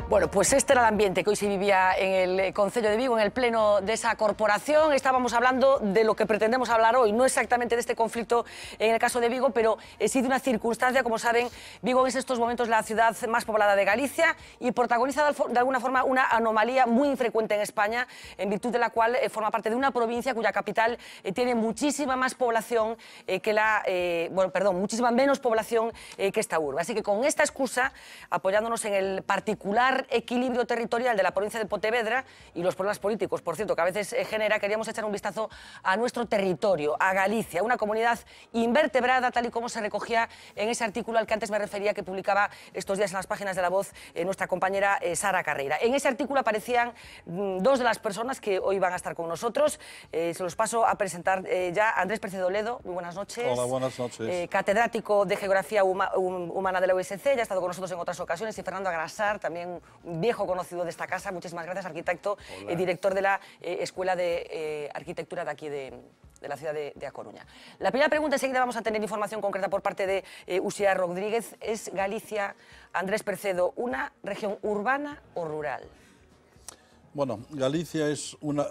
Bueno, pues este era el ambiente que hoy se vivía en el eh, Concello de Vigo, en el pleno de esa corporación. Estábamos hablando de lo que pretendemos hablar hoy, no exactamente de este conflicto en el caso de Vigo, pero sí de una circunstancia, como saben, Vigo es en estos momentos la ciudad más poblada de Galicia y protagoniza de alguna forma una anomalía muy infrecuente en España, en virtud de la cual eh, forma parte de una provincia cuya capital eh, tiene muchísima más población que la, bueno, perdón, muchísima menos población que esta urba. Así que con esta excusa, apoyándonos en el particular equilibrio territorial de la provincia de Pontevedra y los problemas políticos, por cierto, que a veces eh, genera, queríamos echar un vistazo a nuestro territorio, a Galicia, una comunidad invertebrada, tal y como se recogía en ese artículo al que antes me refería, que publicaba estos días en las páginas de La Voz eh, nuestra compañera eh, Sara Carreira. En ese artículo aparecían mm, dos de las personas que hoy van a estar con nosotros. se los paso a presentar ya. Andrés Percedoledo, muy buenas noches. Hola, buenas noches. catedrático de Geografía Humana de la USC, ya ha estado con nosotros en otras ocasiones, y Fernando Agrasar, también viejo conocido de esta casa. Muchísimas gracias, arquitecto, y eh, director de la eh, Escuela de eh, Arquitectura de aquí de, la ciudad de, A Coruña. La primera pregunta, enseguida vamos a tener información concreta por parte de Usía Rodríguez, es Galicia, Andrés Percedo, ¿una región urbana o rural? Bueno, Galicia es una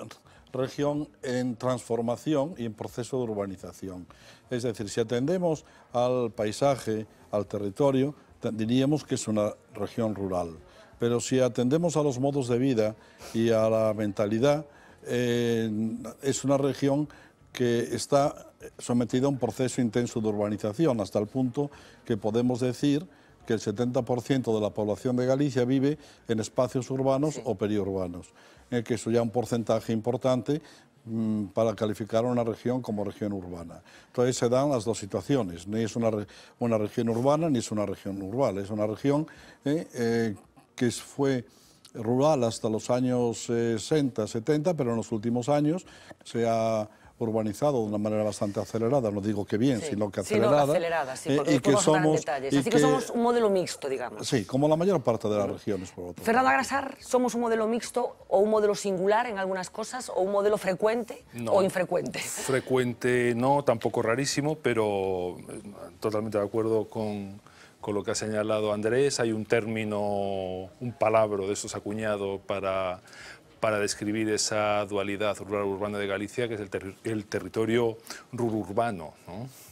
región en transformación y en proceso de urbanización. Es decir, si atendemos al paisaje, al territorio, diríamos que es una región rural. Pero si atendemos a los modos de vida y a la mentalidad, eh, es una región que está sometida a un proceso intenso de urbanización, hasta el punto que podemos decir que el 70% de la población de Galicia vive en espacios urbanos o periurbanos, eh, que eso ya un porcentaje importante mm, para calificar una región como región urbana. Entonces se dan las dos situaciones, ni es una, una región urbana ni es una región rural, es una región eh, que fue rural hasta los años 60, eh, 70, pero en los últimos años se ha urbanizado de una manera bastante acelerada, no digo que bien, sino que acelerada. acelerada sí, eh, y que somos, detalles. Así que, somos un modelo mixto, digamos. Sí, como la mayor parte de las regiones. Por otro Fernando Agrasar, ¿somos un modelo mixto o un modelo singular en algunas cosas o un modelo frecuente o infrecuente? Frecuente no, tampoco rarísimo, pero eh, totalmente de acuerdo con con lo que ha señalado Andrés, hay un término, un palabra de esos acuñado para, para describir esa dualidad rural-urbana de Galicia, que es el, territorio rural-urbano,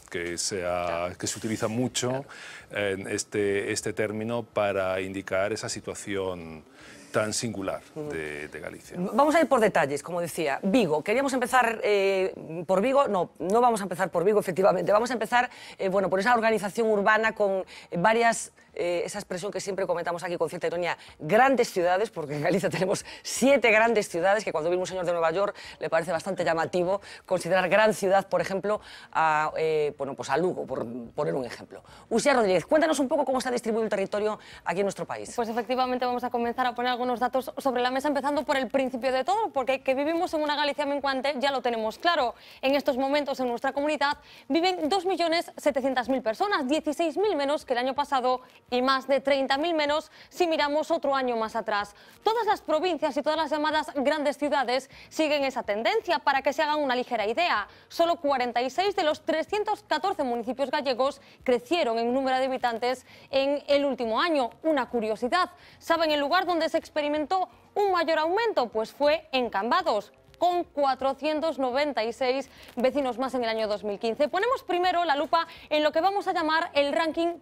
que, que, se utiliza mucho en este, este término para indicar esa situación tan singular de, Galicia. Vamos a ir por detalles, como decía. Vigo, queríamos empezar eh, por Vigo, no, no vamos a empezar por Vigo, efectivamente, vamos a empezar eh, bueno, por esa organización urbana con varias eh, esa expresión que siempre comentamos aquí con cierta ironía, grandes ciudades, porque en Galicia tenemos siete grandes ciudades, que cuando vimos un señor de Nueva York le parece bastante llamativo considerar gran ciudad, por ejemplo, a, eh, bueno, pues a Lugo, por poner un ejemplo. Usía Rodríguez, cuéntanos un poco cómo se ha distribuido el territorio aquí en nuestro país. Pues efectivamente vamos a comenzar a poner algunos datos sobre la mesa, empezando por el principio de todo, porque que vivimos en una Galicia Mencuante, ya lo tenemos claro. En estos momentos en nuestra comunidad viven 2.700.000 personas, 16.000 menos que el año pasado y más de 30.000 menos si miramos otro año más atrás. Todas las provincias y todas las llamadas grandes ciudades siguen esa tendencia. Para que se hagan una ligera idea, solo 46 de los 314 municipios gallegos crecieron en número de habitantes en el último año. Una curiosidad, ¿saben el lugar donde se experimentó un mayor aumento? Pues fue en Cambados con 496 vecinos más en el año 2015. Ponemos primero la lupa en lo que vamos a llamar el ranking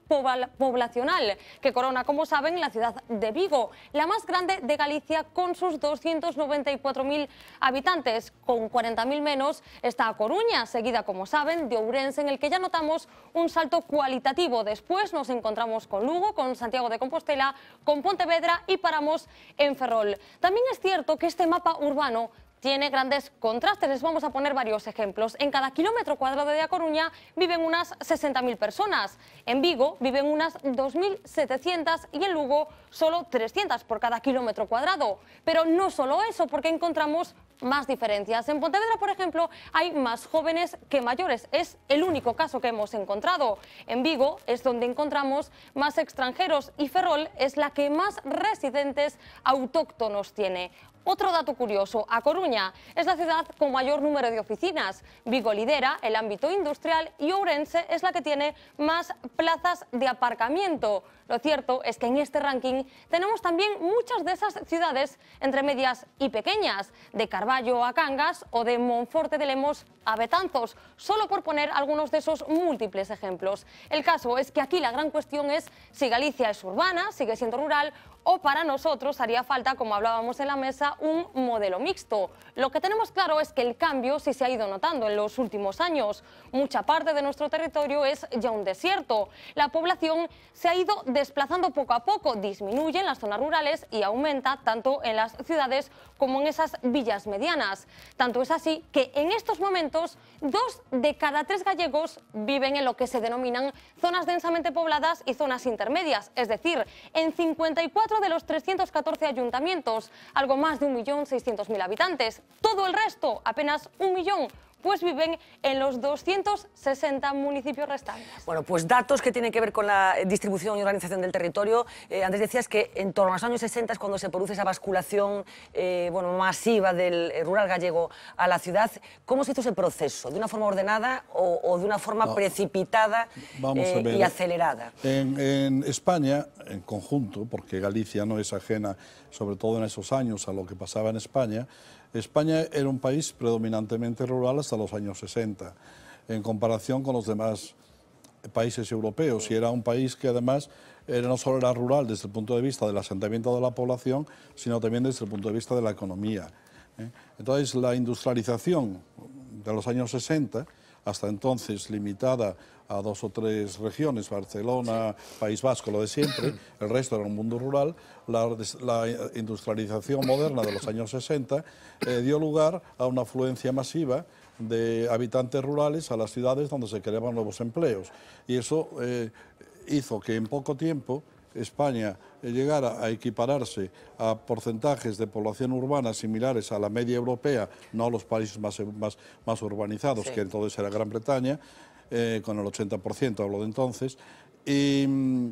poblacional, que corona, como saben, la ciudad de Vigo, la más grande de Galicia con sus 294.000 habitantes, con 40.000 menos está Coruña, seguida, como saben, de Ourense, en el que ya notamos un salto cualitativo. Después nos encontramos con Lugo, con Santiago de Compostela, con Pontevedra y paramos en Ferrol. También es cierto que este mapa urbano tiene grandes contrastes. Les vamos a poner varios ejemplos. En cada kilómetro cuadrado de A Coruña viven unas 60.000 personas. En Vigo viven unas 2.700 y en Lugo solo 300 por cada kilómetro cuadrado. Pero no solo eso, porque encontramos más diferencias. En Pontevedra, por ejemplo, hay más jóvenes que mayores. Es el único caso que hemos encontrado. En Vigo es donde encontramos más extranjeros y Ferrol es la que más residentes autóctonos tiene. Otro dato curioso, A Coruña es la ciudad con mayor número de oficinas. Vigo lidera el ámbito industrial y Ourense es la que tiene más plazas de aparcamiento. Lo cierto es que en este ranking tenemos también muchas de esas ciudades entre medias y pequeñas, de Carballo a Cangas o de Monforte de Lemos a Betanzos, solo por poner algunos de esos múltiples ejemplos. El caso es que aquí la gran cuestión es si Galicia es urbana, sigue siendo rural o para nosotros haría falta, como hablábamos en la mesa, un modelo mixto. Lo que tenemos claro es que el cambio sí se ha ido notando en los últimos años. Mucha parte de nuestro territorio es ya un desierto. La población se ha ido desplazando poco a poco, disminuye en las zonas rurales y aumenta tanto en las ciudades como en esas villas medianas. Tanto es así que en estos momentos dos de cada tres gallegos viven en lo que se denominan zonas densamente pobladas y zonas intermedias, es decir, en 54 de los 314 ayuntamientos, algo más de 1.600.000 habitantes. Todo el resto, apenas 1.000.000 pues viven en los 260 municipios restantes. Bueno, pues datos que tienen que ver con la eh, distribución y organización del territorio. Eh, antes decías que en torno a los años 60 es cuando se produce esa basculación eh, bueno, masiva del rural gallego a la ciudad. ¿Cómo se hizo ese proceso? ¿De una forma ordenada o, de una forma precipitada y acelerada? en España, en conjunto, porque Galicia no es ajena, sobre todo en esos años, a lo que pasaba en España, España era un país predominantemente rural hasta los años 60, en comparación con los demás países europeos, y era un país que además no solo era rural desde el punto de vista del asentamiento de la población, sino también desde el punto de vista de la economía. ¿eh? Entonces, la industrialización de los años 60 hasta entonces limitada a dos o tres regiones, Barcelona, País Vasco, lo de siempre, el resto era un mundo rural, la, industrialización moderna de los años 60 eh, dio lugar a una afluencia masiva de habitantes rurales a las ciudades donde se creaban nuevos empleos. Y eso eh, hizo que en poco tiempo España llegar a, equipararse a porcentajes de población urbana similares a la media europea, no a los países más, más, más urbanizados, que entonces era Gran Bretaña, eh, con el 80% hablo de entonces, y... Mm,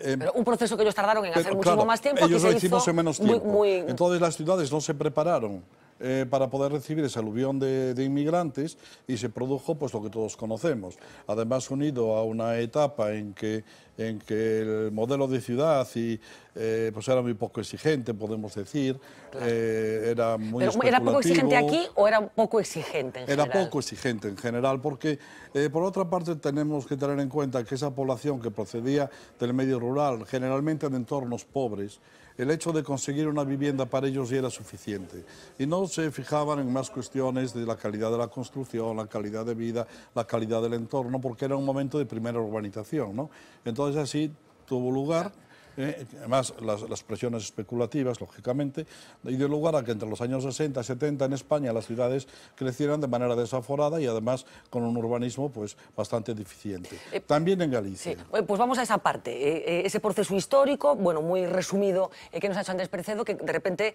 eh, un proceso que ellos tardaron en hacer mucho más tiempo. Ellos lo hicimos en menos tiempo. Entonces las ciudades no se prepararon. Eh, para poder recibir ese aluvión de, de, inmigrantes y se produjo pues lo que todos conocemos. Además unido a una etapa en que en que el modelo de ciudad y, eh, pues era muy poco exigente, podemos decir, eh, era muy poco exigente aquí o era poco exigente en era general? poco exigente en general, porque eh, por otra parte tenemos que tener en cuenta que esa población que procedía del medio rural, generalmente en entornos pobres, el hecho de conseguir una vivienda para ellos ya era suficiente. Y no se fijaban en más cuestiones de la calidad de la construcción, la calidad de vida, la calidad del entorno, porque era un momento de primera urbanización. Entonces, es así, tuvo lugar. Eh, además las, presiones especulativas, lógicamente, y dio lugar a que entre los años 60 y 70 en España las ciudades crecieran de manera desaforada y además con un urbanismo pues, bastante deficiente. Eh, También en Galicia. Pues vamos a esa parte, eh, ese proceso histórico, bueno, muy resumido, que nos ha hecho Andrés Percedo, que de repente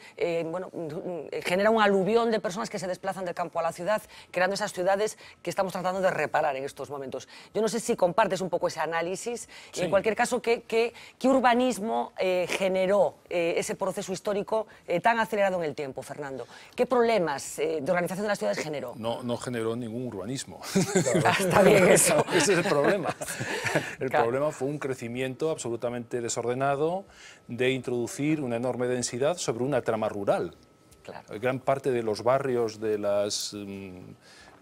bueno, genera un aluvión de personas que se desplazan del campo a la ciudad, creando esas ciudades que estamos tratando de reparar en estos momentos. Yo no sé si compartes un poco ese análisis, en cualquier caso, ¿qué, qué urbanismo eh, generó eh, ese proceso histórico eh, tan acelerado en el tiempo, Fernando? ¿Qué problemas de organización de las ciudades generó? No, no generó ningún urbanismo. Está bien Ese es el problema. El problema fue un crecimiento absolutamente desordenado de introducir una enorme densidad sobre una trama rural. Claro. Gran parte de los barrios de las... Mm,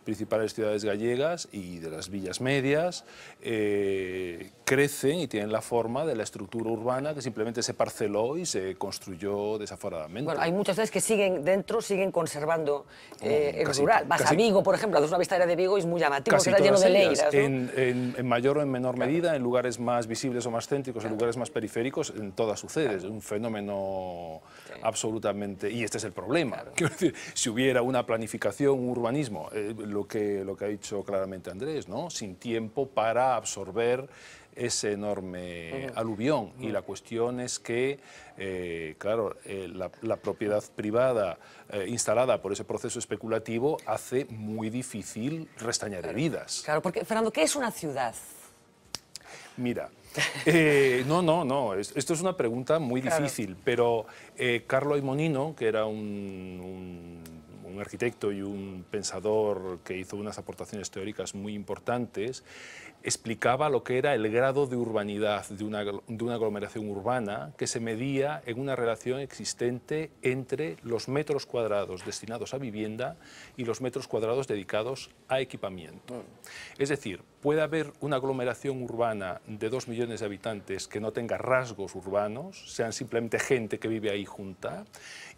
principales ciudades gallegas y de las villas medias, eh, crecen y tienen la forma de la estructura urbana que simplemente se parceló y se construyó desaforadamente. Bueno, hay muchas ciudades que siguen dentro, siguen conservando eh, el rural. Vas a Vigo, por ejemplo, ...es una vista de Vigo y es muy llamativo, está lleno de En, mayor o en menor medida, en lugares más visibles o más céntricos, en lugares más periféricos, en todas sucede. Es un fenómeno absolutamente... Y este es el problema. si hubiera una planificación, un urbanismo... Eh, lo que, lo que ha dicho claramente Andrés, ¿no? Sin tiempo para absorber ese enorme aluvión. Y la cuestión es que, eh, claro, eh, la, propiedad privada eh, instalada por ese proceso especulativo hace muy difícil restañar vidas. heridas. Claro, porque, Fernando, ¿qué es una ciudad? Mira, no, no, no. Esto es una pregunta muy difícil, pero eh, Carlo monino que era un un arquitecto y un pensador que hizo unas aportaciones teóricas muy importantes, explicaba lo que era el grado de urbanidad de una, de una aglomeración urbana que se medía en una relación existente entre los metros cuadrados destinados a vivienda y los metros cuadrados dedicados a equipamiento. Mm. Es decir, puede haber una aglomeración urbana de dos millones de habitantes que no tenga rasgos urbanos, sean simplemente gente que vive ahí junta,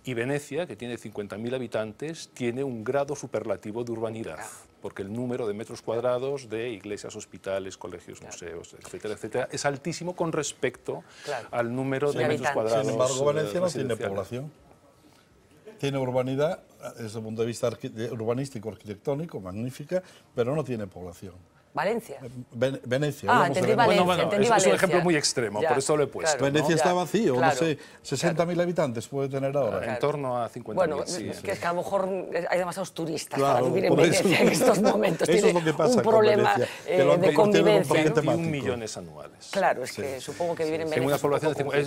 y Venecia, que tiene 50.000 habitantes, tiene un grado superlativo de urbanidad, porque el número de metros cuadrados de iglesias, hospitales, colegios, museos, etcétera, etcétera, es altísimo con respecto al número de, de metros cuadrados. Sin embargo, Venecia no tiene población. Tiene urbanidad desde el punto de vista urbanístico, arquitectónico, magnífica, pero no tiene población. Valencia. Eh, Venecia. Ah, entendí Valencia. Bueno, bueno, es, un ejemplo muy extremo, por eso lo he puesto. Venecia está vacío, no sé, 60.000 habitantes puede tener ahora. En torno a 50.000. Bueno, es que, a lo mejor hay demasiados turistas para vivir en Venecia en estos momentos. eso es lo que pasa un problema eh, con un de convivencia. 21 millones anuales. Claro, es que supongo que vivir en Venecia.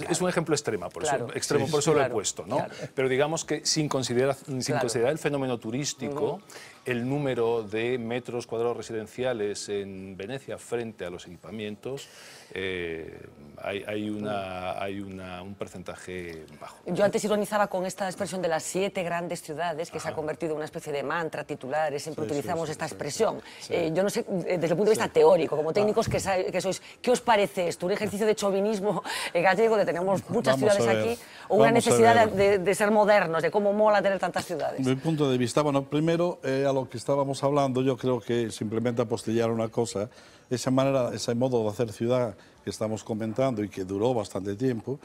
es, un ejemplo extremo, por eso, extremo, por eso lo he puesto. ¿no? Pero digamos que sin considerar el fenómeno turístico el número de metros cuadrados residenciales en Venecia frente a los equipamientos eh, hay, una, hay una, un porcentaje bajo. Yo antes ironizaba con esta expresión de las siete grandes ciudades, que se ha convertido en una especie de mantra titular, siempre utilizamos esta expresión. Eh, yo no sé, eh, desde el punto de vista teórico, como técnicos que, que, sois, ¿qué os parece esto? ¿Un ejercicio de chauvinismo gallego, de tenemos muchas ciudades aquí, o una necesidad de, ser modernos, de cómo mola tener tantas ciudades? Mi punto de vista, bueno, primero, a lo que estábamos hablando, yo creo que simplemente apostillar una cosa esa manera, ese modo de hacer ciudad que estamos comentando y que duró bastante tiempo,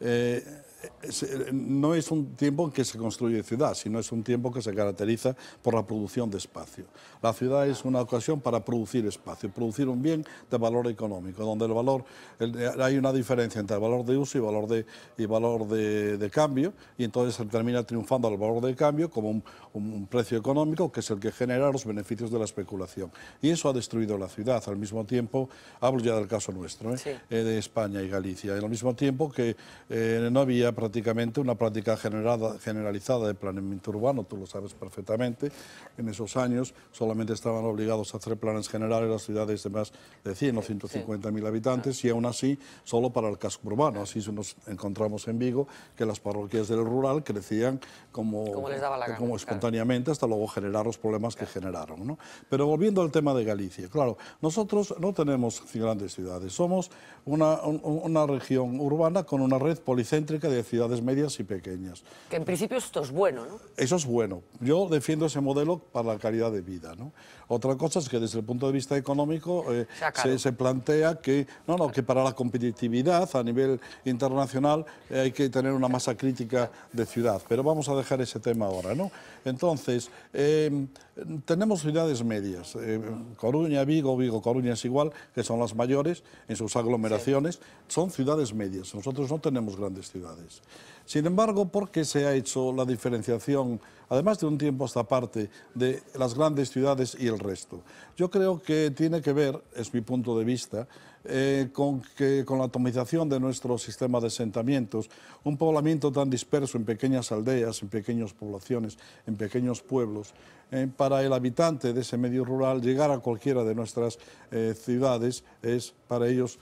eh, eh, no es un tiempo en que se construye ciudad, sino es un tiempo que se caracteriza por la producción de espacio. La ciudad es una ocasión para producir espacio, producir un bien de valor económico, donde el valor, hay una diferencia entre el valor de uso y valor de, valor de, cambio, y entonces se termina triunfando el valor de cambio como un, precio económico que es el que genera los beneficios de la especulación. Y eso ha destruido la ciudad. Al mismo tiempo, hablo ya del caso nuestro, ¿eh? Eh, de España y Galicia, y al mismo tiempo que no había prácticamente una práctica generada, generalizada de planeamiento urbano, tú lo sabes perfectamente. En esos años solamente estaban obligados a hacer planes generales las ciudades de más de 100 o 150 mil habitantes y aún así solo para el casco urbano. Así nos encontramos en Vigo que las parroquias del rural crecían como, espontáneamente hasta luego generar los problemas que generaron. Pero volviendo al tema de Galicia, claro, nosotros no tenemos grandes ciudades, somos una, una región urbana con una red policéntrica de ciudades medias y pequeñas. Que en principio esto es bueno, ¿no? Eso es bueno. Yo defiendo ese modelo para la calidad de vida, Otra cosa es que desde el punto de vista económico eh, se, plantea que, no, no, que para la competitividad a nivel internacional eh, hay que tener una masa crítica de ciudad. Pero vamos a dejar ese tema ahora, ¿no? Entonces, em, tenemos ciudades medias. Eh, Coruña, Vigo, Vigo, Coruña es igual, que son las mayores en sus aglomeraciones. Son ciudades medias. Nosotros no tenemos grandes ciudades. Sin embargo, ¿por qué se ha hecho la diferenciación, además de un tiempo hasta parte, de las grandes ciudades y el resto? Yo creo que tiene que ver, es mi punto de vista, eh, con, que, con la atomización de nuestro sistema de asentamientos, un poblamiento tan disperso en pequeñas aldeas, en pequeñas poblaciones, en pequeños pueblos, eh, para el habitante de ese medio rural llegar a cualquiera de nuestras eh, ciudades es para ellos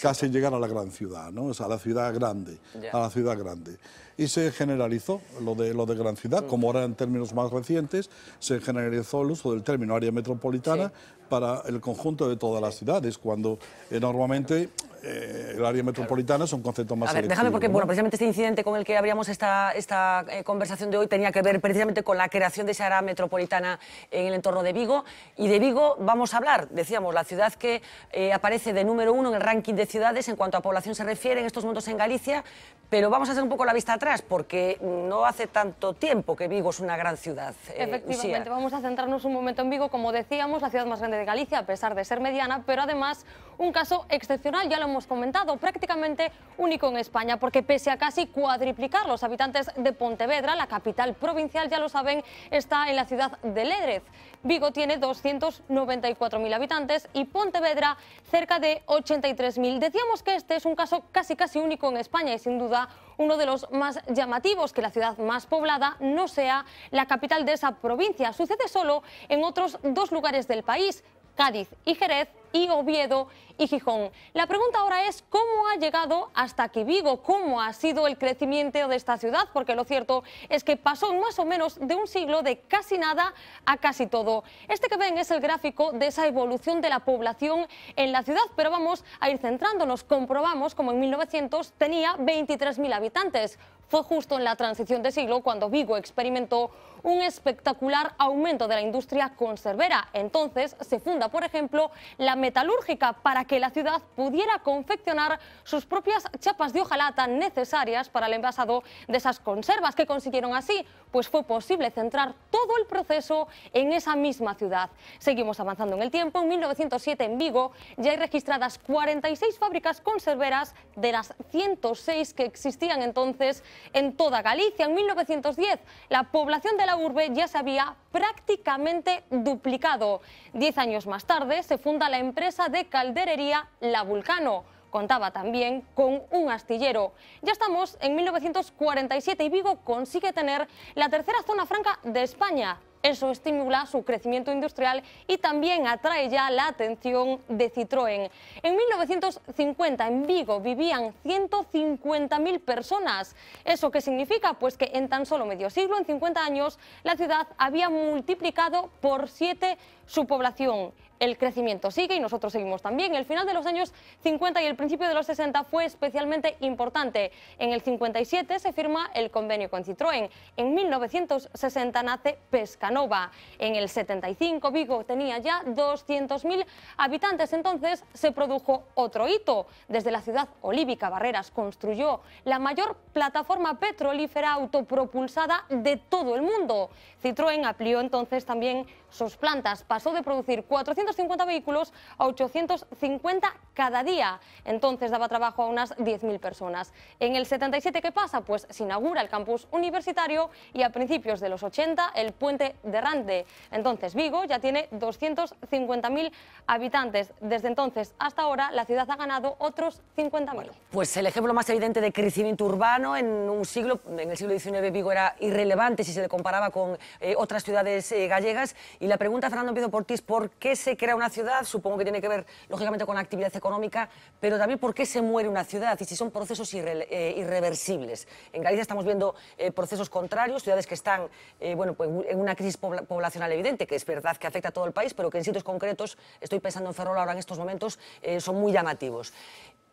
casi llegar a la gran ciudad, ¿no? O a la ciudad grande, a la ciudad grande. Y se generalizó lo de, lo de gran ciudad, como ahora en términos más recientes, se generalizó el uso del término área metropolitana para el conjunto de todas las ciudades, cuando normalmente eh, el área metropolitana son conceptos más A ver, déjame porque, bueno, precisamente este incidente con el que abríamos esta, esta eh, conversación de hoy tenía que ver precisamente con la creación de esa área metropolitana en el entorno de Vigo. Y de Vigo vamos a hablar, decíamos, la ciudad que eh, aparece de número uno en el ranking de ciudades en cuanto a población se refiere en estos momentos en Galicia, pero vamos a hacer un poco la vista atrás porque no hace tanto tiempo que Vigo es una gran ciudad. Efectivamente, vamos a centrarnos un momento en Vigo, como decíamos, la ciudad más grande de Galicia, a pesar de ser mediana, pero además un caso excepcional, ya lo hemos comentado, prácticamente único en España, porque pese a casi cuadriplicar los habitantes de Pontevedra, la capital provincial, ya lo saben, está en la ciudad de Ledrez. Vigo tiene 294.000 habitantes y Pontevedra cerca de 83.000. Decíamos que este es un caso casi casi único en España y sin duda uno de los más llamativos, que la ciudad más poblada no sea la capital de esa provincia. Sucede solo en otros dos lugares del país, Cádiz y Jerez y Oviedo y Gijón. La pregunta ahora es cómo ha llegado hasta aquí Vigo, cómo ha sido el crecimiento de esta ciudad, porque lo cierto es que pasó más o menos de un siglo de casi nada a casi todo. Este que ven es el gráfico de esa evolución de la población en la ciudad, pero vamos a ir centrándonos. Comprobamos como en 1900 tenía 23.000 habitantes fue justo en la transición de siglo cuando Vigo experimentó un espectacular aumento de la industria conservera. Entonces se funda, por ejemplo, la metalúrgica para que la ciudad pudiera confeccionar sus propias chapas de hojalata necesarias para el envasado de esas conservas, que consiguieron así pues fue posible centrar todo el proceso en esa misma ciudad. Seguimos avanzando en el tiempo. En 1907 en Vigo ya hay registradas 46 fábricas conserveras de las 106 que existían entonces en toda Galicia. En 1910 la población de la urbe ya se había prácticamente duplicado. Diez años más tarde se funda la empresa de calderería La Vulcano contaba también con un astillero. Ya estamos en 1947 y Vigo consigue tener la tercera zona franca de España. Eso estimula su crecimiento industrial y también atrae ya la atención de Citroën. En 1950 en Vigo vivían 150.000 personas. ¿Eso qué significa? Pues que en tan solo medio siglo, en 50 años, la ciudad había multiplicado por 7 su población el crecimiento sigue y nosotros seguimos también. El final de los años 50 y el principio de los 60 fue especialmente importante. En el 57 se firma el convenio con Citroën. En 1960 nace Pescanova. En el 75 Vigo tenía ya 200.000 habitantes. Entonces se produjo otro hito. Desde la ciudad olívica Barreras construyó la mayor plataforma petrolífera autopropulsada de todo el mundo. Citroën amplió entonces también sus plantas. Pasó de producir 450 vehículos a 850 cada día. Entonces daba trabajo a unas 10.000 personas. En el 77, ¿qué pasa? Pues se inaugura el campus universitario y a principios de los 80 el puente de Rande. Entonces Vigo ya tiene 250.000 habitantes. Desde entonces hasta ahora la ciudad ha ganado otros 50.000. pues el ejemplo más evidente de crecimiento urbano en un siglo, en el siglo XIX Vigo era irrelevante si se le comparaba con eh, otras ciudades eh, gallegas y la pregunta, Fernando, empiezo por ti, es ¿por qué se crea una ciudad? Supongo que tiene que ver, lógicamente, con la actividad económica, pero también ¿por qué se muere una ciudad? Y si son procesos eh, irreversibles. En Galicia estamos viendo eh, procesos contrarios, ciudades que están eh, bueno, pues, en una crisis poblacional evidente, que es verdad que afecta a todo el país, pero que en sitios concretos, estoy pensando en Ferrol ahora en estos momentos, son muy llamativos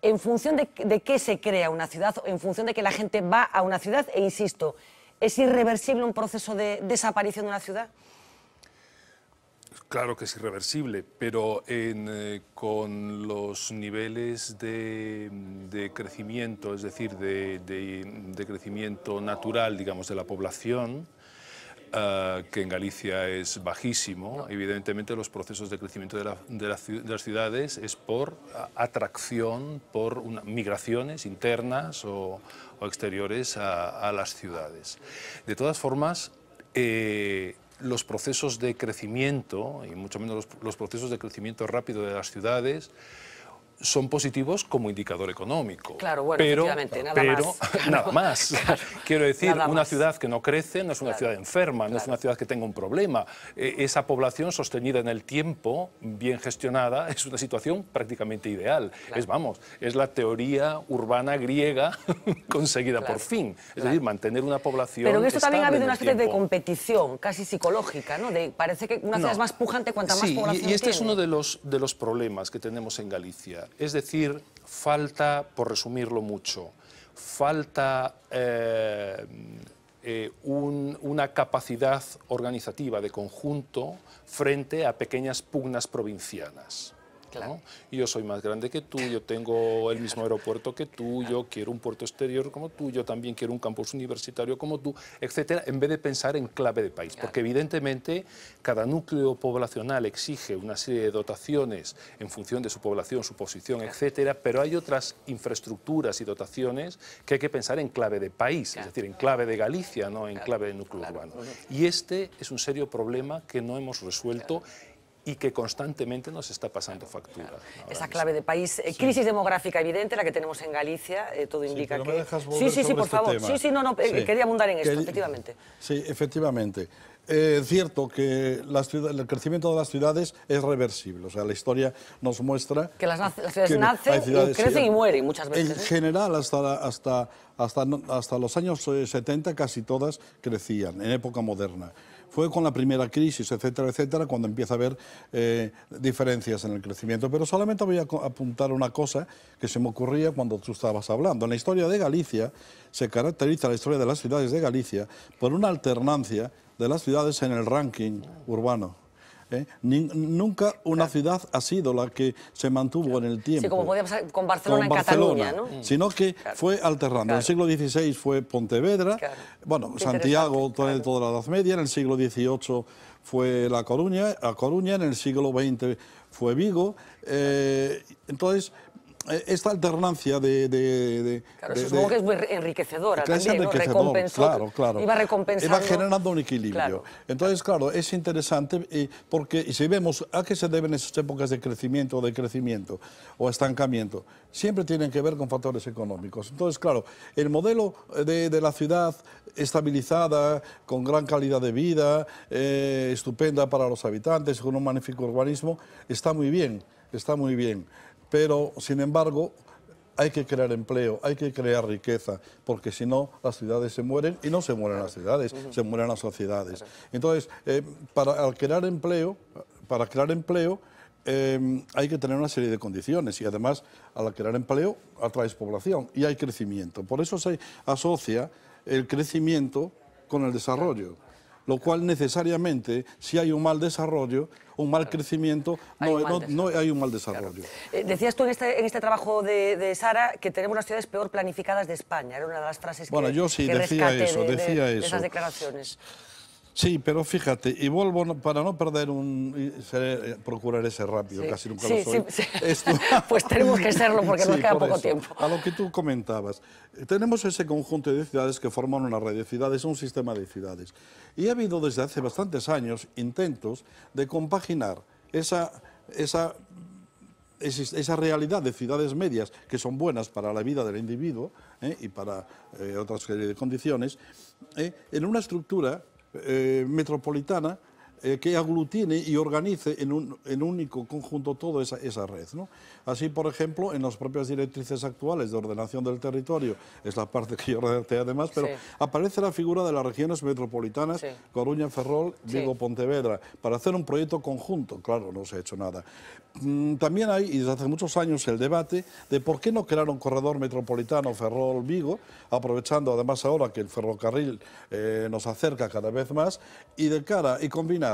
en función de, de, qué se crea una ciudad, en función de que la gente va a una ciudad, e insisto, ¿es irreversible un proceso de desaparición de una ciudad? Claro que es irreversible, pero eh, con los niveles de, crecimiento, es decir, de, crecimiento natural, digamos, de la población, ah, que en Galicia es bajísimo, evidentemente los procesos de crecimiento de, las ciudades es por atracción, por migraciones internas o, exteriores a, las ciudades. De todas formas, eh, los procesos de crecimiento, y mucho menos los, procesos de crecimiento rápido de las ciudades, son positivos como indicador económico. Claro, bueno, pero, nada pero, más. nada más. Quiero decir, una ciudad que no crece no es una ciudad enferma, no es una ciudad que tenga un problema. E, esa población sostenida en el tiempo, bien gestionada, es una situación prácticamente ideal. Es, vamos, es la teoría urbana griega conseguida por fin. Es decir, mantener una población Pero en esto también ha habido una especie de competición casi psicológica, ¿no? parece que una ciudad es más pujante cuanta más población y, y este es uno de los, de los problemas que tenemos en Galicia es decir, falta, por resumirlo mucho, falta eh, eh, una capacidad organizativa de conjunto frente a pequeñas pugnas provincianas yo soy más grande que tú, yo tengo el mismo aeropuerto que tú, yo quiero un puerto exterior como tú, yo también quiero un campus universitario como tú, etcétera, en vez de pensar en clave de país. Porque evidentemente cada núcleo poblacional exige una serie de dotaciones en función de su población, su posición, etcétera, pero hay otras infraestructuras y dotaciones que hay que pensar en clave de país, es decir, en clave de Galicia, no en clave de núcleo urbano. Y este es un serio problema que no hemos resuelto y que constantemente nos está pasando factura. Esa clave de país, eh, crisis demográfica evidente, la que tenemos en Galicia, eh, todo indica que... Me dejas sí, sí, sí, por este favor. Sí, sí, no, no, eh, quería abundar en esto, efectivamente. Sí, efectivamente. Es cierto que el crecimiento de las ciudades es reversible. O sea, la historia nos muestra... Que las, ciudades nacen, crecen y mueren muchas veces. En general, hasta, hasta, hasta, hasta los años 70 casi todas crecían, en época moderna. Fue con la primera crisis, etcétera, etcétera, cuando empieza a haber eh, diferencias en el crecimiento. Pero solamente voy a apuntar una cosa que se me ocurría cuando tú estabas hablando. En la historia de Galicia se caracteriza la historia de las ciudades de Galicia por una alternancia de las ciudades en el ranking urbano. ¿eh? nunca una ciudad ha sido la que se mantuvo en el tiempo. Sí, como podía pasar con Barcelona, en Cataluña, ¿no? Sino que fue alterando. En el siglo XVI fue Pontevedra, bueno, Santiago toda, toda la Edad Media, en el siglo XVIII fue La Coruña, a Coruña en el siglo XX fue Vigo. Eh, entonces, eh, esta alternancia de... de, de claro, eso supongo que es enriquecedora también, ¿no? claro, claro. Iba recompensando... Iba generando un equilibrio. Entonces, claro, es interesante eh, porque si vemos a qué se deben esas épocas de crecimiento o crecimiento o estancamiento, siempre tienen que ver con factores económicos. Entonces, claro, el modelo eh, de, la ciudad estabilizada, con gran calidad de vida, estupenda para los habitantes, con un magnífico urbanismo, está muy bien, está muy bien pero sin embargo hay que crear empleo, hay que crear riqueza, porque si no las ciudades se mueren y no se mueren las ciudades, se mueren las sociedades. Entonces, eh, para crear empleo, para crear empleo eh, hay que tener una serie de condiciones y además al crear empleo atraes población y hay crecimiento. Por eso se asocia el crecimiento con el desarrollo lo cual necesariamente, si hay un mal desarrollo, un mal crecimiento, no hay un mal, desarrollo. Eh, decías tú en este, este trabajo de, Sara que tenemos las ciudades peor planificadas de España, era una de las frases bueno, que Bueno, yo sí decía eso, de, decía esas declaraciones. Sí, pero fíjate, y vuelvo para no perder un. Eh, procurar ese rápido, casi nunca lo soy. Sí, pues tenemos que serlo porque nos queda poco tiempo. A lo que tú comentabas, eh, tenemos ese conjunto de ciudades que forman una red de ciudades, un sistema de ciudades. Y ha habido desde hace bastantes años intentos de compaginar esa. esa esa realidad de ciudades medias que son buenas para la vida del individuo eh, y para otras condiciones, en una estructura eh, metropolitana eh, que aglutine y organice en un, único conjunto toda esa, red. ¿no? Así, por ejemplo, en las propias directrices actuales de ordenación del territorio, es la parte que yo redacté además, pero aparece la figura de las regiones metropolitanas, Coruña, Ferrol, Vigo, Pontevedra, para hacer un proyecto conjunto. Claro, no se ha hecho nada. Mm, también hay, y desde hace muchos años, el debate de por qué no crear un corredor metropolitano Ferrol-Vigo, aprovechando además ahora que el ferrocarril eh, nos acerca cada vez más, y de cara y combina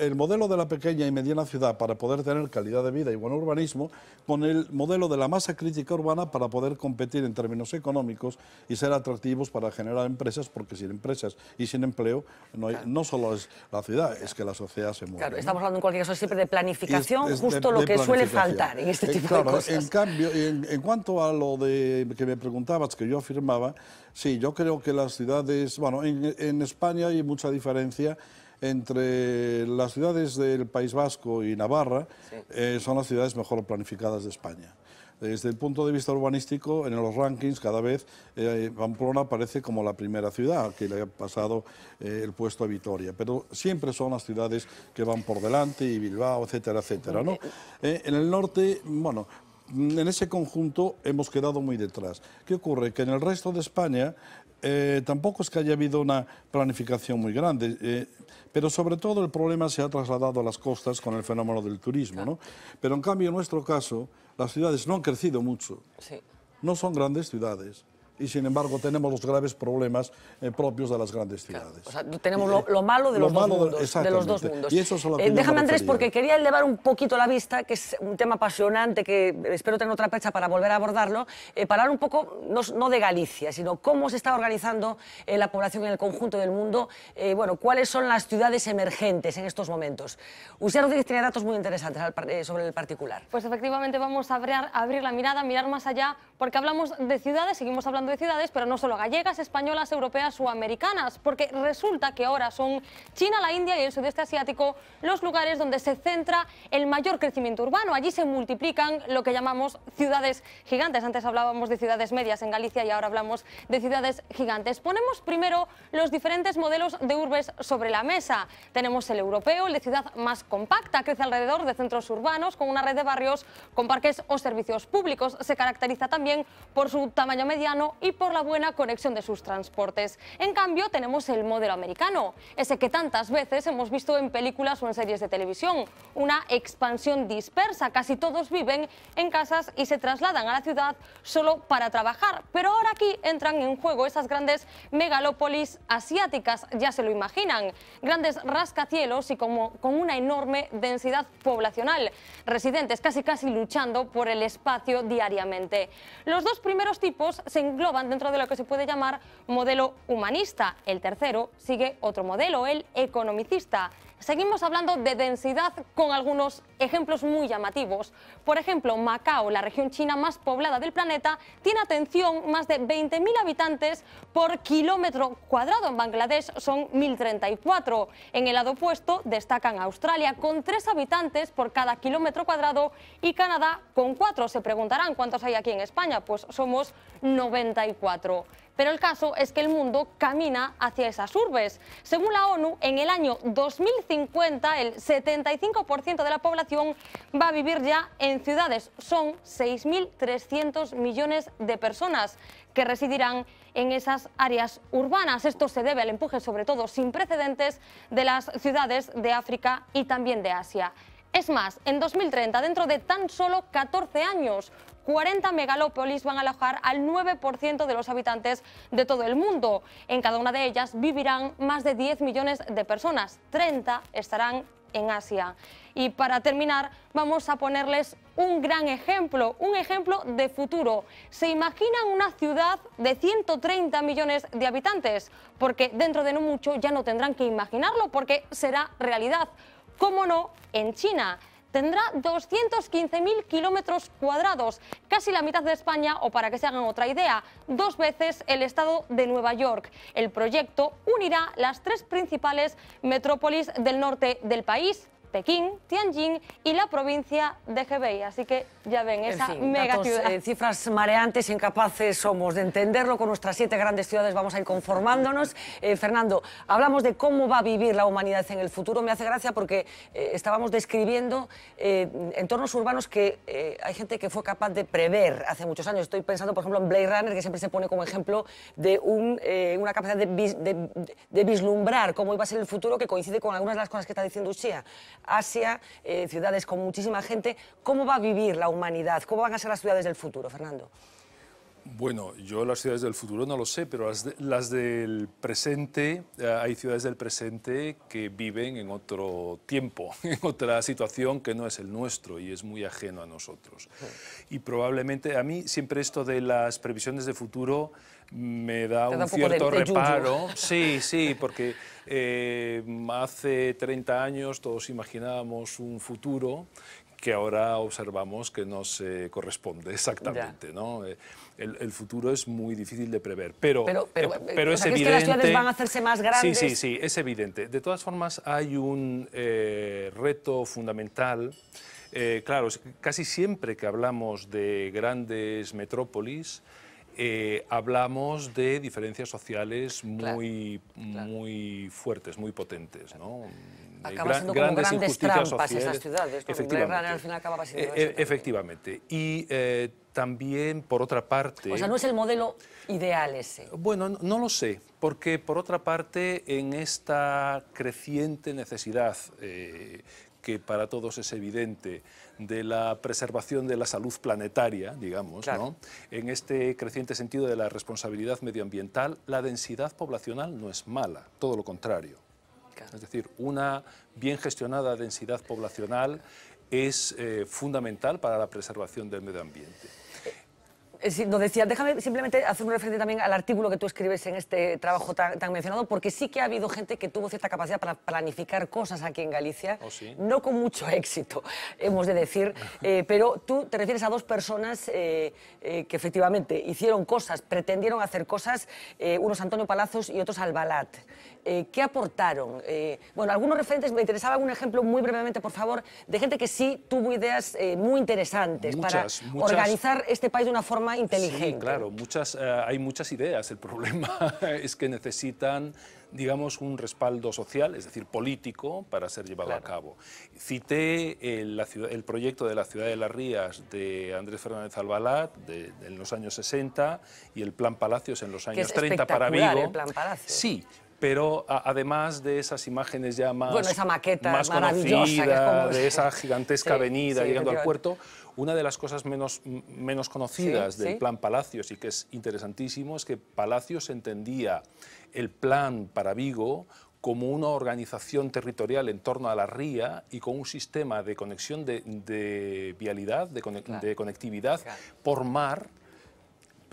el modelo de la pequeña y mediana ciudad para poder tener calidad de vida y buen urbanismo con el modelo de la masa crítica urbana para poder competir en términos económicos y ser atractivos para generar empresas, porque sin empresas y sin empleo no, no solo es la ciudad, es que la sociedad se mueve. Claro, estamos hablando en cualquier caso siempre de planificación, justo lo que suele faltar en este eh, tipo de cosas. En cambio, en, cuanto a lo de que me preguntabas, que yo afirmaba, sí, yo creo que las ciudades, bueno, en, en España hay mucha diferencia entre las ciudades del País Vasco y Navarra eh, son las ciudades mejor planificadas de España. Desde el punto de vista urbanístico, en los rankings cada vez eh, Pamplona aparece como la primera ciudad que le ha pasado eh, el puesto a Vitoria, pero siempre son las ciudades que van por delante y Bilbao, etcétera, etcétera. ¿no? en el norte, bueno, en ese conjunto hemos quedado muy detrás. ¿Qué ocurre? Que en el resto de España eh, tampoco es que haya habido una planificación muy grande, eh, pero sobre todo el problema se ha trasladado a las costas con el fenómeno del turismo. ¿no? Pero en cambio, en nuestro caso, las ciudades no han crecido mucho. No son grandes ciudades y sin embargo tenemos los graves problemas eh, propios de las grandes ciudades. o sea, tenemos eh, lo, malo, de los, de, los, dos mundos, eh, déjame Andrés, porque quería elevar un poquito la vista, que es un tema apasionante, que espero tener otra fecha para volver a abordarlo, eh, para hablar un poco, no, de Galicia, sino cómo se está organizando la población en el conjunto del mundo, bueno, cuáles son las ciudades emergentes en estos momentos. Usted Rodríguez tiene datos muy interesantes sobre el particular. Pues efectivamente vamos a abrir, abrir la mirada, mirar más allá, porque hablamos de ciudades, seguimos hablando de ciudades, pero no solo gallegas, españolas, europeas o americanas, porque resulta que ahora son China, la India y el sudeste asiático los lugares donde se centra el mayor crecimiento urbano. Allí se multiplican lo que llamamos ciudades gigantes. Antes hablábamos de ciudades medias en Galicia y ahora hablamos de ciudades gigantes. Ponemos primero los diferentes modelos de urbes sobre la mesa. Tenemos el europeo, el de ciudad más compacta, crece alrededor de centros urbanos con una red de barrios con parques o servicios públicos. Se caracteriza también por su tamaño mediano y por la buena conexión de sus transportes. En cambio, tenemos el modelo americano, ese que tantas veces hemos visto en películas o en series de televisión. Una expansión dispersa, casi todos viven en casas y se trasladan a la ciudad solo para trabajar. Pero ahora aquí entran en juego esas grandes megalópolis asiáticas, ya se lo imaginan. Grandes rascacielos y como, con una enorme densidad poblacional. Residentes casi casi luchando por el espacio diariamente. Los dos primeros tipos se ...van dentro de lo que se puede llamar modelo humanista. El tercero sigue otro modelo, el economicista. Seguimos hablando de densidad con algunos ejemplos muy llamativos. Por ejemplo, Macao, la región china más poblada del planeta, tiene atención más de 20.000 habitantes por kilómetro cuadrado. En Bangladesh son 1.034. En el lado opuesto destacan Australia con 3 habitantes por cada kilómetro cuadrado y Canadá con 4. Se preguntarán cuántos hay aquí en España. Pues somos 94 pero el caso es que el mundo camina hacia esas urbes. Según la ONU, en el año 2050 el 75% de la población va a vivir ya en ciudades. Son 6.300 millones de personas que residirán en esas áreas urbanas. Esto se debe al empuje, sobre todo sin precedentes, de las ciudades de África y también de Asia. Es más, en 2030, dentro de tan solo 14 años, 40 megalópolis van a alojar al 9% de los habitantes de todo el mundo. En cada una de ellas vivirán más de 10 millones de personas, 30 estarán en Asia. Y para terminar, vamos a ponerles un gran ejemplo, un ejemplo de futuro. Se imaginan una ciudad de 130 millones de habitantes, porque dentro de no mucho ya no tendrán que imaginarlo, porque será realidad. ¿Cómo no en China? tendrá 215.000 kilómetros cuadrados, casi la mitad de España, o para que se hagan otra idea, dos veces el estado de Nueva York. El proyecto unirá las tres principales metrópolis del norte del país, Pekín, Tianjin y la provincia de Hebei. Así que ya ven, esa mega ciudad. Eh, cifras mareantes, incapaces somos de entenderlo. Con nuestras siete grandes ciudades vamos a ir conformándonos. Eh, Fernando, hablamos de cómo va a vivir la humanidad en el futuro. Me hace gracia porque eh, estábamos describiendo entornos urbanos que hay gente que fue capaz de prever hace muchos años. Estoy pensando, por ejemplo, en Blade Runner, que siempre se pone como ejemplo de una capacidad de, vislumbrar cómo iba a ser el futuro que coincide con algunas de las cosas que está diciendo Uxía. Asia, eh, ciudades con muchísima gente. ¿Cómo va a vivir la humanidad? ¿Cómo van a ser las ciudades del futuro, Fernando? Bueno, yo las ciudades del futuro no lo sé, pero las, del presente, eh, hay ciudades del presente que viven en otro tiempo, en otra situación que no es el nuestro y es muy ajeno a nosotros. Y probablemente a mí siempre esto de las previsiones de futuro me da, un, cierto reparo. sí, sí, porque eh, hace 30 años todos imaginábamos un futuro que ahora observamos que no se corresponde exactamente. ¿no? Eh, el, futuro es muy difícil de prever, pero, pero, eh, pero, eh, es evidente... que las ciudades van a hacerse más grandes. Sí, sí, sí, es evidente. De todas formas, hay un reto fundamental. claro, casi siempre que hablamos de grandes metrópolis, hablamos de diferencias sociales muy, muy fuertes, muy potentes. ¿no? Acaba siendo como grandes, trampas esas ciudades. al final acaba siendo eh, eh, Efectivamente. Y eh, también, por otra parte... O sea, no es el modelo ideal ese. Bueno, no, lo sé, porque por otra parte, en esta creciente necesidad que para todos es evidente, de la preservación de la salud planetaria, digamos, ¿no? en este creciente sentido de la responsabilidad medioambiental, la densidad poblacional no es mala, todo lo contrario. Es decir, una bien gestionada densidad poblacional es eh, fundamental para la preservación del medio ambiente nos eh, decía, déjame simplemente hacer un referente también al artículo que tú escribes en este trabajo tan, mencionado, porque sí que ha habido gente que tuvo cierta capacidad para planificar cosas aquí en Galicia, oh, no con mucho éxito, hemos de decir, eh, pero tú te refieres a dos personas eh, que efectivamente hicieron cosas, pretendieron hacer cosas, unos Antonio Palazos y otros Albalat. ¿Qué aportaron? bueno, algunos referentes, me interesaba un ejemplo muy brevemente, por favor, de gente que sí tuvo ideas muy interesantes para organizar este país de una forma inteligente. claro, eh, hay muchas ideas. El problema es que necesitan, digamos, un respaldo social, es decir, político, para ser llevado a cabo. Cité el, proyecto de la ciudad de Las Rías de Andrés Fernández Albalat en los años 60 y el Plan Palacios en los años 30 para Vigo. plan Palacios. Sí, pero además de esas imágenes ya más, bueno, esa maqueta más maravillosa, de esa gigantesca avenida llegando al puerto, una de las cosas menos, menos conocidas del plan Palacios y que es interesantísimo es que Palacios entendía el plan para Vigo como una organización territorial en torno a la ría y con un sistema de conexión de, vialidad, de, conectividad por mar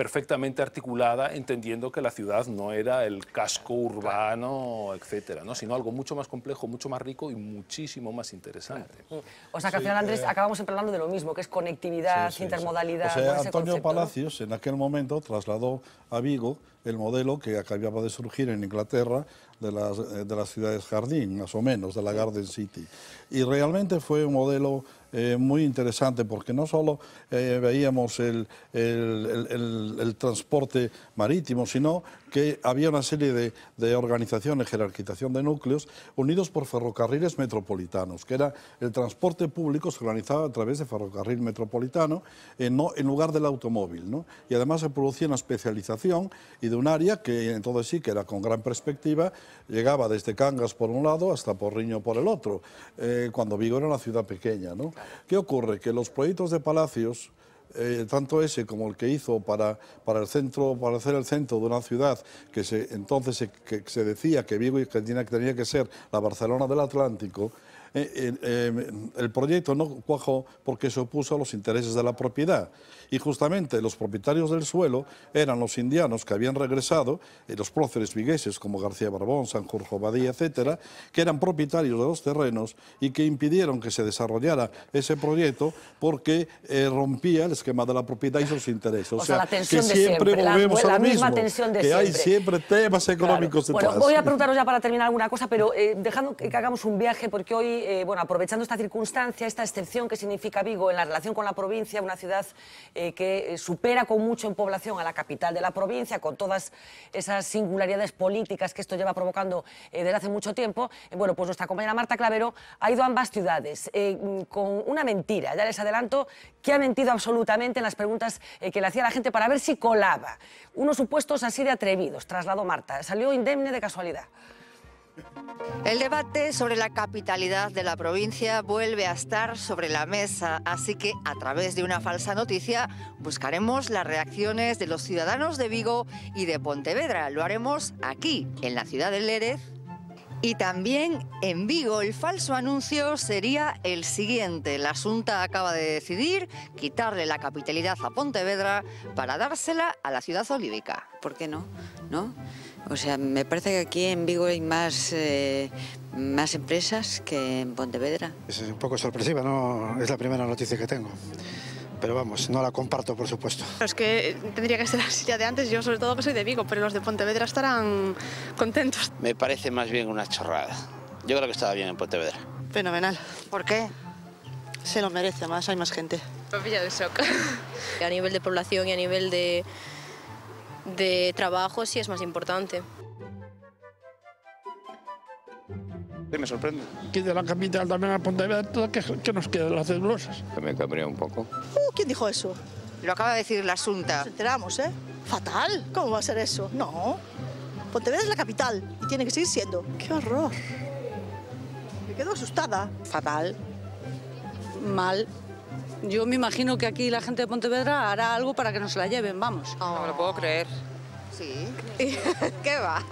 perfectamente articulada, entendiendo que la ciudad no era el casco urbano, etcétera, sino algo mucho más complejo, mucho más rico y muchísimo más interesante. Mm. O sea que Andrés, eh, acabamos hablando de lo mismo, que es conectividad, intermodalidad. Antonio Palacios en aquel momento trasladó a Vigo el modelo que acababa de surgir en Inglaterra de las, eh, de las ciudades jardín, más o menos, de la Garden City. Y realmente fue un modelo eh, muy interesante porque no solo eh, veíamos el, el, el, el, transporte marítimo, sino que había una serie de, organizaciones, jerarquización de núcleos, unidos por ferrocarriles metropolitanos, que era el transporte público se organizaba a través de ferrocarril metropolitano eh, en lugar del automóvil. Y además se producía una especialización y de un área que entonces sí que era con gran perspectiva, llegaba desde Cangas por un lado hasta Porriño por el otro, eh, cuando Vigo era una ciudad pequeña. ¿no? ¿Qué ocurre? Que los proyectos de palacios eh, tanto ese como el que hizo para, para, el centro, para hacer el centro de una ciudad que se, entonces se, que decía que Vigo Argentina tenía que ser la Barcelona del Atlántico, eh, eh, em, el proyecto no cuajó porque se opuso a los intereses de la propiedad. Y justamente los propietarios del suelo eran los indianos que habían regresado, eh, los próceres vigueses como García Barbón, Jorge Badía, etcétera que eran propietarios de los terrenos y que impidieron que se desarrollara ese proyecto porque rompía el esquema de la propiedad y sus intereses. O, sea, que siempre, volvemos la, mismo, tensión de que hay siempre temas económicos detrás. voy a preguntaros ya para terminar alguna cosa, pero dejando que hagamos un viaje porque hoy eh, bueno, aprovechando esta circunstancia, esta excepción que significa Vigo en la relación con la provincia, una ciudad eh, que eh, supera con mucho en población a la capital de la provincia, con todas esas singularidades políticas que esto lleva provocando desde hace mucho tiempo, bueno, pues nuestra compañera Marta Clavero ha ido a ambas ciudades mm, con una mentira, ya les adelanto, que ha mentido absolutamente en las preguntas que le hacía la gente para ver si colaba. Unos supuestos así de atrevidos, trasladó Marta, salió indemne de casualidad. El debate sobre la capitalidad de la provincia vuelve a estar sobre la mesa, así que a través de una falsa noticia buscaremos las reacciones de los ciudadanos de Vigo y de Pontevedra. Lo haremos aquí, en la ciudad de Lérez. Y también en Vigo el falso anuncio sería el siguiente. La Asunta acaba de decidir quitarle la capitalidad a Pontevedra para dársela a la ciudad olívica. ¿Por qué no? ¿No? O sea, me parece que aquí en Vigo hay más, eh, más empresas que en Pontevedra. Es un poco sorpresiva, ¿no? Es la primera noticia que tengo. Pero vamos, no la comparto, por supuesto. Es que tendría que ser así ya de antes, yo sobre todo que soy de Vigo, pero los de Pontevedra estarán contentos. Me parece más bien una chorrada. Yo creo que estaba bien en Pontevedra. Fenomenal. ¿Por qué? Se lo merece más, hay más gente. Papilla de shock. a nivel de población y a nivel de de trabajo sí es más importante. me sorprende. que de la capital también a Pontevedra, ¿qué, que nos queda las celulosas? Que me cabría un poco. Uh, ¿Quién dijo eso? Lo acaba de decir la Asunta. Nos enteramos, ¿eh? Fatal. ¿Cómo va a ser eso? No. Pontevedra es la capital y tiene que seguir siendo. ¡Qué horror! Me quedo asustada. Fatal. Mal. Yo me imagino que aquí la gente de Pontevedra hará algo para que nos la lleven, vamos. No me lo puedo creer. Sí. ¿Qué va?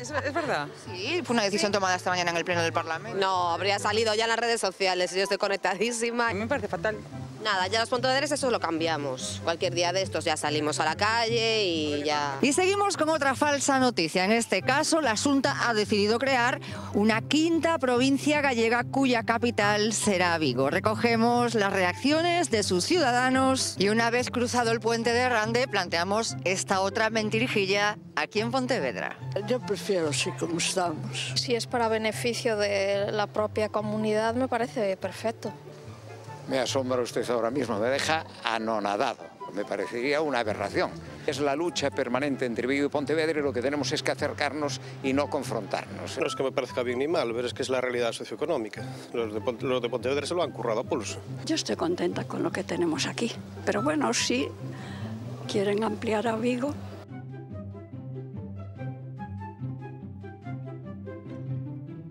¿Es, verdad? Sí, fue una decisión tomada esta mañana en el Pleno del Parlamento. No, habría salido ya en las redes sociales, yo estoy conectadísima. A mí me parece fatal. Nada, ya los pontoderes eso lo cambiamos. Cualquier día de estos ya salimos a la calle y ya... Y seguimos con otra falsa noticia. En este caso, la Asunta ha decidido crear una quinta provincia gallega cuya capital será Vigo. Recogemos las reacciones de sus ciudadanos y una vez cruzado el puente de Rande planteamos esta otra mentirijilla aquí en Pontevedra. Yo prefiero así como estamos. Si es para beneficio de la propia comunidad me parece perfecto. Me asombra usted ahora mismo, me deja anonadado. Me parecería una aberración. Es la lucha permanente entre Vigo y Pontevedra y lo que tenemos es que acercarnos y no confrontarnos. No es que me parezca bien ni mal, pero es que es la realidad socioeconómica. Los de, Pontevedra se lo han currado a pulso. Yo estoy contenta con lo que tenemos aquí, pero bueno, si quieren ampliar a Vigo,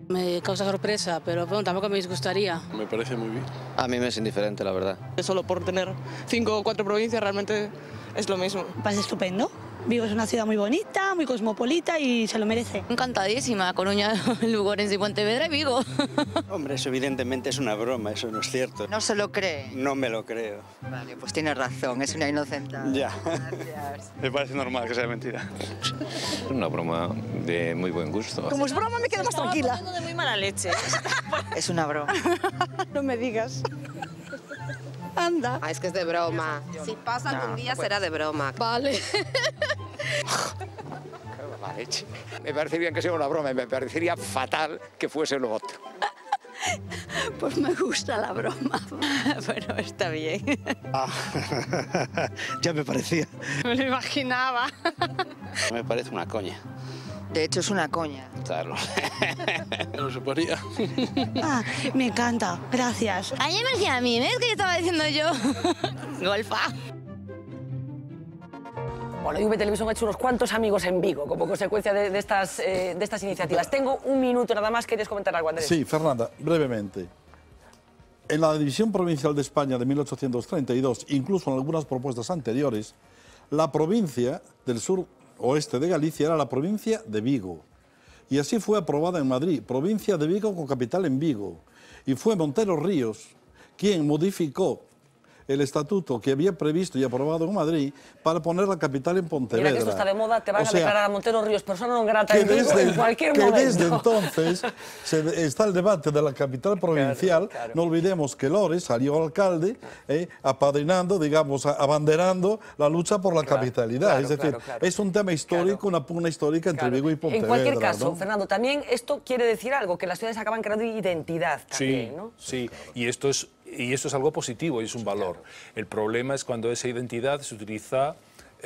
Me causa sorpresa, pero bueno, tampoco me disgustaría. Me parece muy bien. A mí me es indiferente, la verdad. Solo por tener cinco o cuatro provincias realmente es lo mismo. ser pues estupendo. Vigo es una ciudad muy bonita, muy cosmopolita y se lo merece. Encantadísima, Coruña, Lugares y Pontevedra y Vigo. Hombre, eso evidentemente es una broma, eso no es cierto. ¿No se lo cree? No me lo creo. Vale, pues tiene razón, es una inocente. Ya. Gracias. Me parece normal que sea mentira. Es una broma de muy buen gusto. Como es broma me quedo más tranquila. de muy mala leche. es una broma. no me digas. Anda. Ah, es que es de broma. Si pasa algún ah, día será de broma. Vale. me parece bien que sea una broma y me parecería fatal que fuese lo otro. Pues me gusta la broma. Bueno, está bien. Ah, ya me parecía. Me lo imaginaba. Me parece una coña. De hecho, es una coña. Claro. no lo suponía. Ah, me encanta, gracias. Ayer me decía a mí, ¿ves que yo estaba diciendo yo? Golfa. Bueno, IV Televisión ha hecho unos cuantos amigos en Vigo como consecuencia de, estas, eh, de estas iniciativas. Tengo un minuto nada más. ¿Quieres comentar algo, Andrés? Sí, Fernanda, brevemente. En la división provincial de España de 1832, incluso en algunas propuestas anteriores, la provincia del sur oeste de Galicia era la provincia de Vigo. Y así fue aprobada en Madrid, provincia de Vigo con capital en Vigo. Y fue Montero Ríos quien modificó el estatuto que había previsto y aprobado en Madrid para poner la capital en Pontevedra. Mira que esto está de moda, te van a declarar a Montero Ríos persona no grata en, cualquier que desde entonces se, está el debate de la capital provincial. No olvidemos que Lores salió alcalde eh, apadrinando, digamos, abanderando la lucha por la capitalidad. es decir, es un tema histórico, una pugna histórica entre Vigo y Pontevedra. En cualquier caso, Fernando, también esto quiere decir algo, que las ciudades acaban creando identidad también, sí, ¿no? Sí, y esto es y eso es algo positivo y es un valor. El problema es cuando esa identidad se utiliza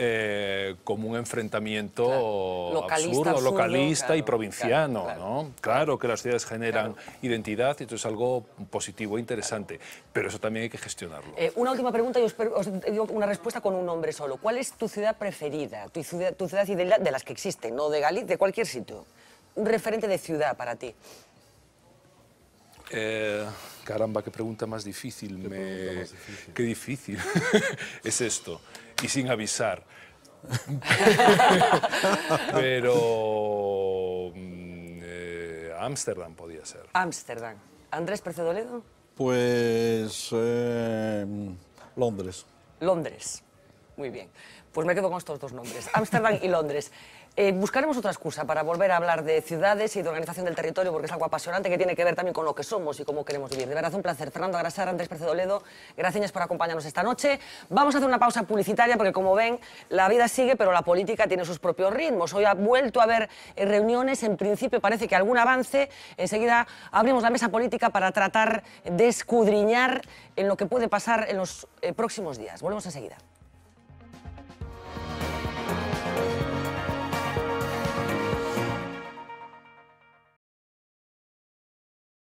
eh, como un enfrentamiento localista, absurdo, localista y provinciano. Claro, que las ciudades generan identidad y esto es algo positivo e interesante, pero eso también hay que gestionarlo. Eh, una última pregunta y os, digo una respuesta con un nombre solo. ¿Cuál es tu ciudad preferida, tu ciudad, tu de, las que existen, no de Galicia, de cualquier sitio? Un referente de ciudad para ti. Eh caramba, qué pregunta más difícil, ¿Qué, difícil. es esto, y sin avisar. Pero mm, eh, Ámsterdam podía ser. Ámsterdam. ¿Andrés Percedoledo? Pues eh, Londres. Londres. Muy bien. Pues me quedo con estos dos nombres, Ámsterdam y Londres. Eh, buscaremos otra excusa para volver a hablar de ciudades y de organización del territorio, porque es algo apasionante que tiene que ver también con lo que somos y cómo queremos vivir. De verdad, un placer. Fernando Agrasar, Andrés Percedoledo, gracias por acompañarnos esta noche. Vamos a hacer una pausa publicitaria, porque como ven, la vida sigue, pero la política tiene sus propios ritmos. Hoy ha vuelto a haber eh, reuniones, en principio parece que algún avance. Enseguida abrimos la mesa política para tratar de escudriñar en lo que puede pasar en los eh, próximos días. Volvemos enseguida.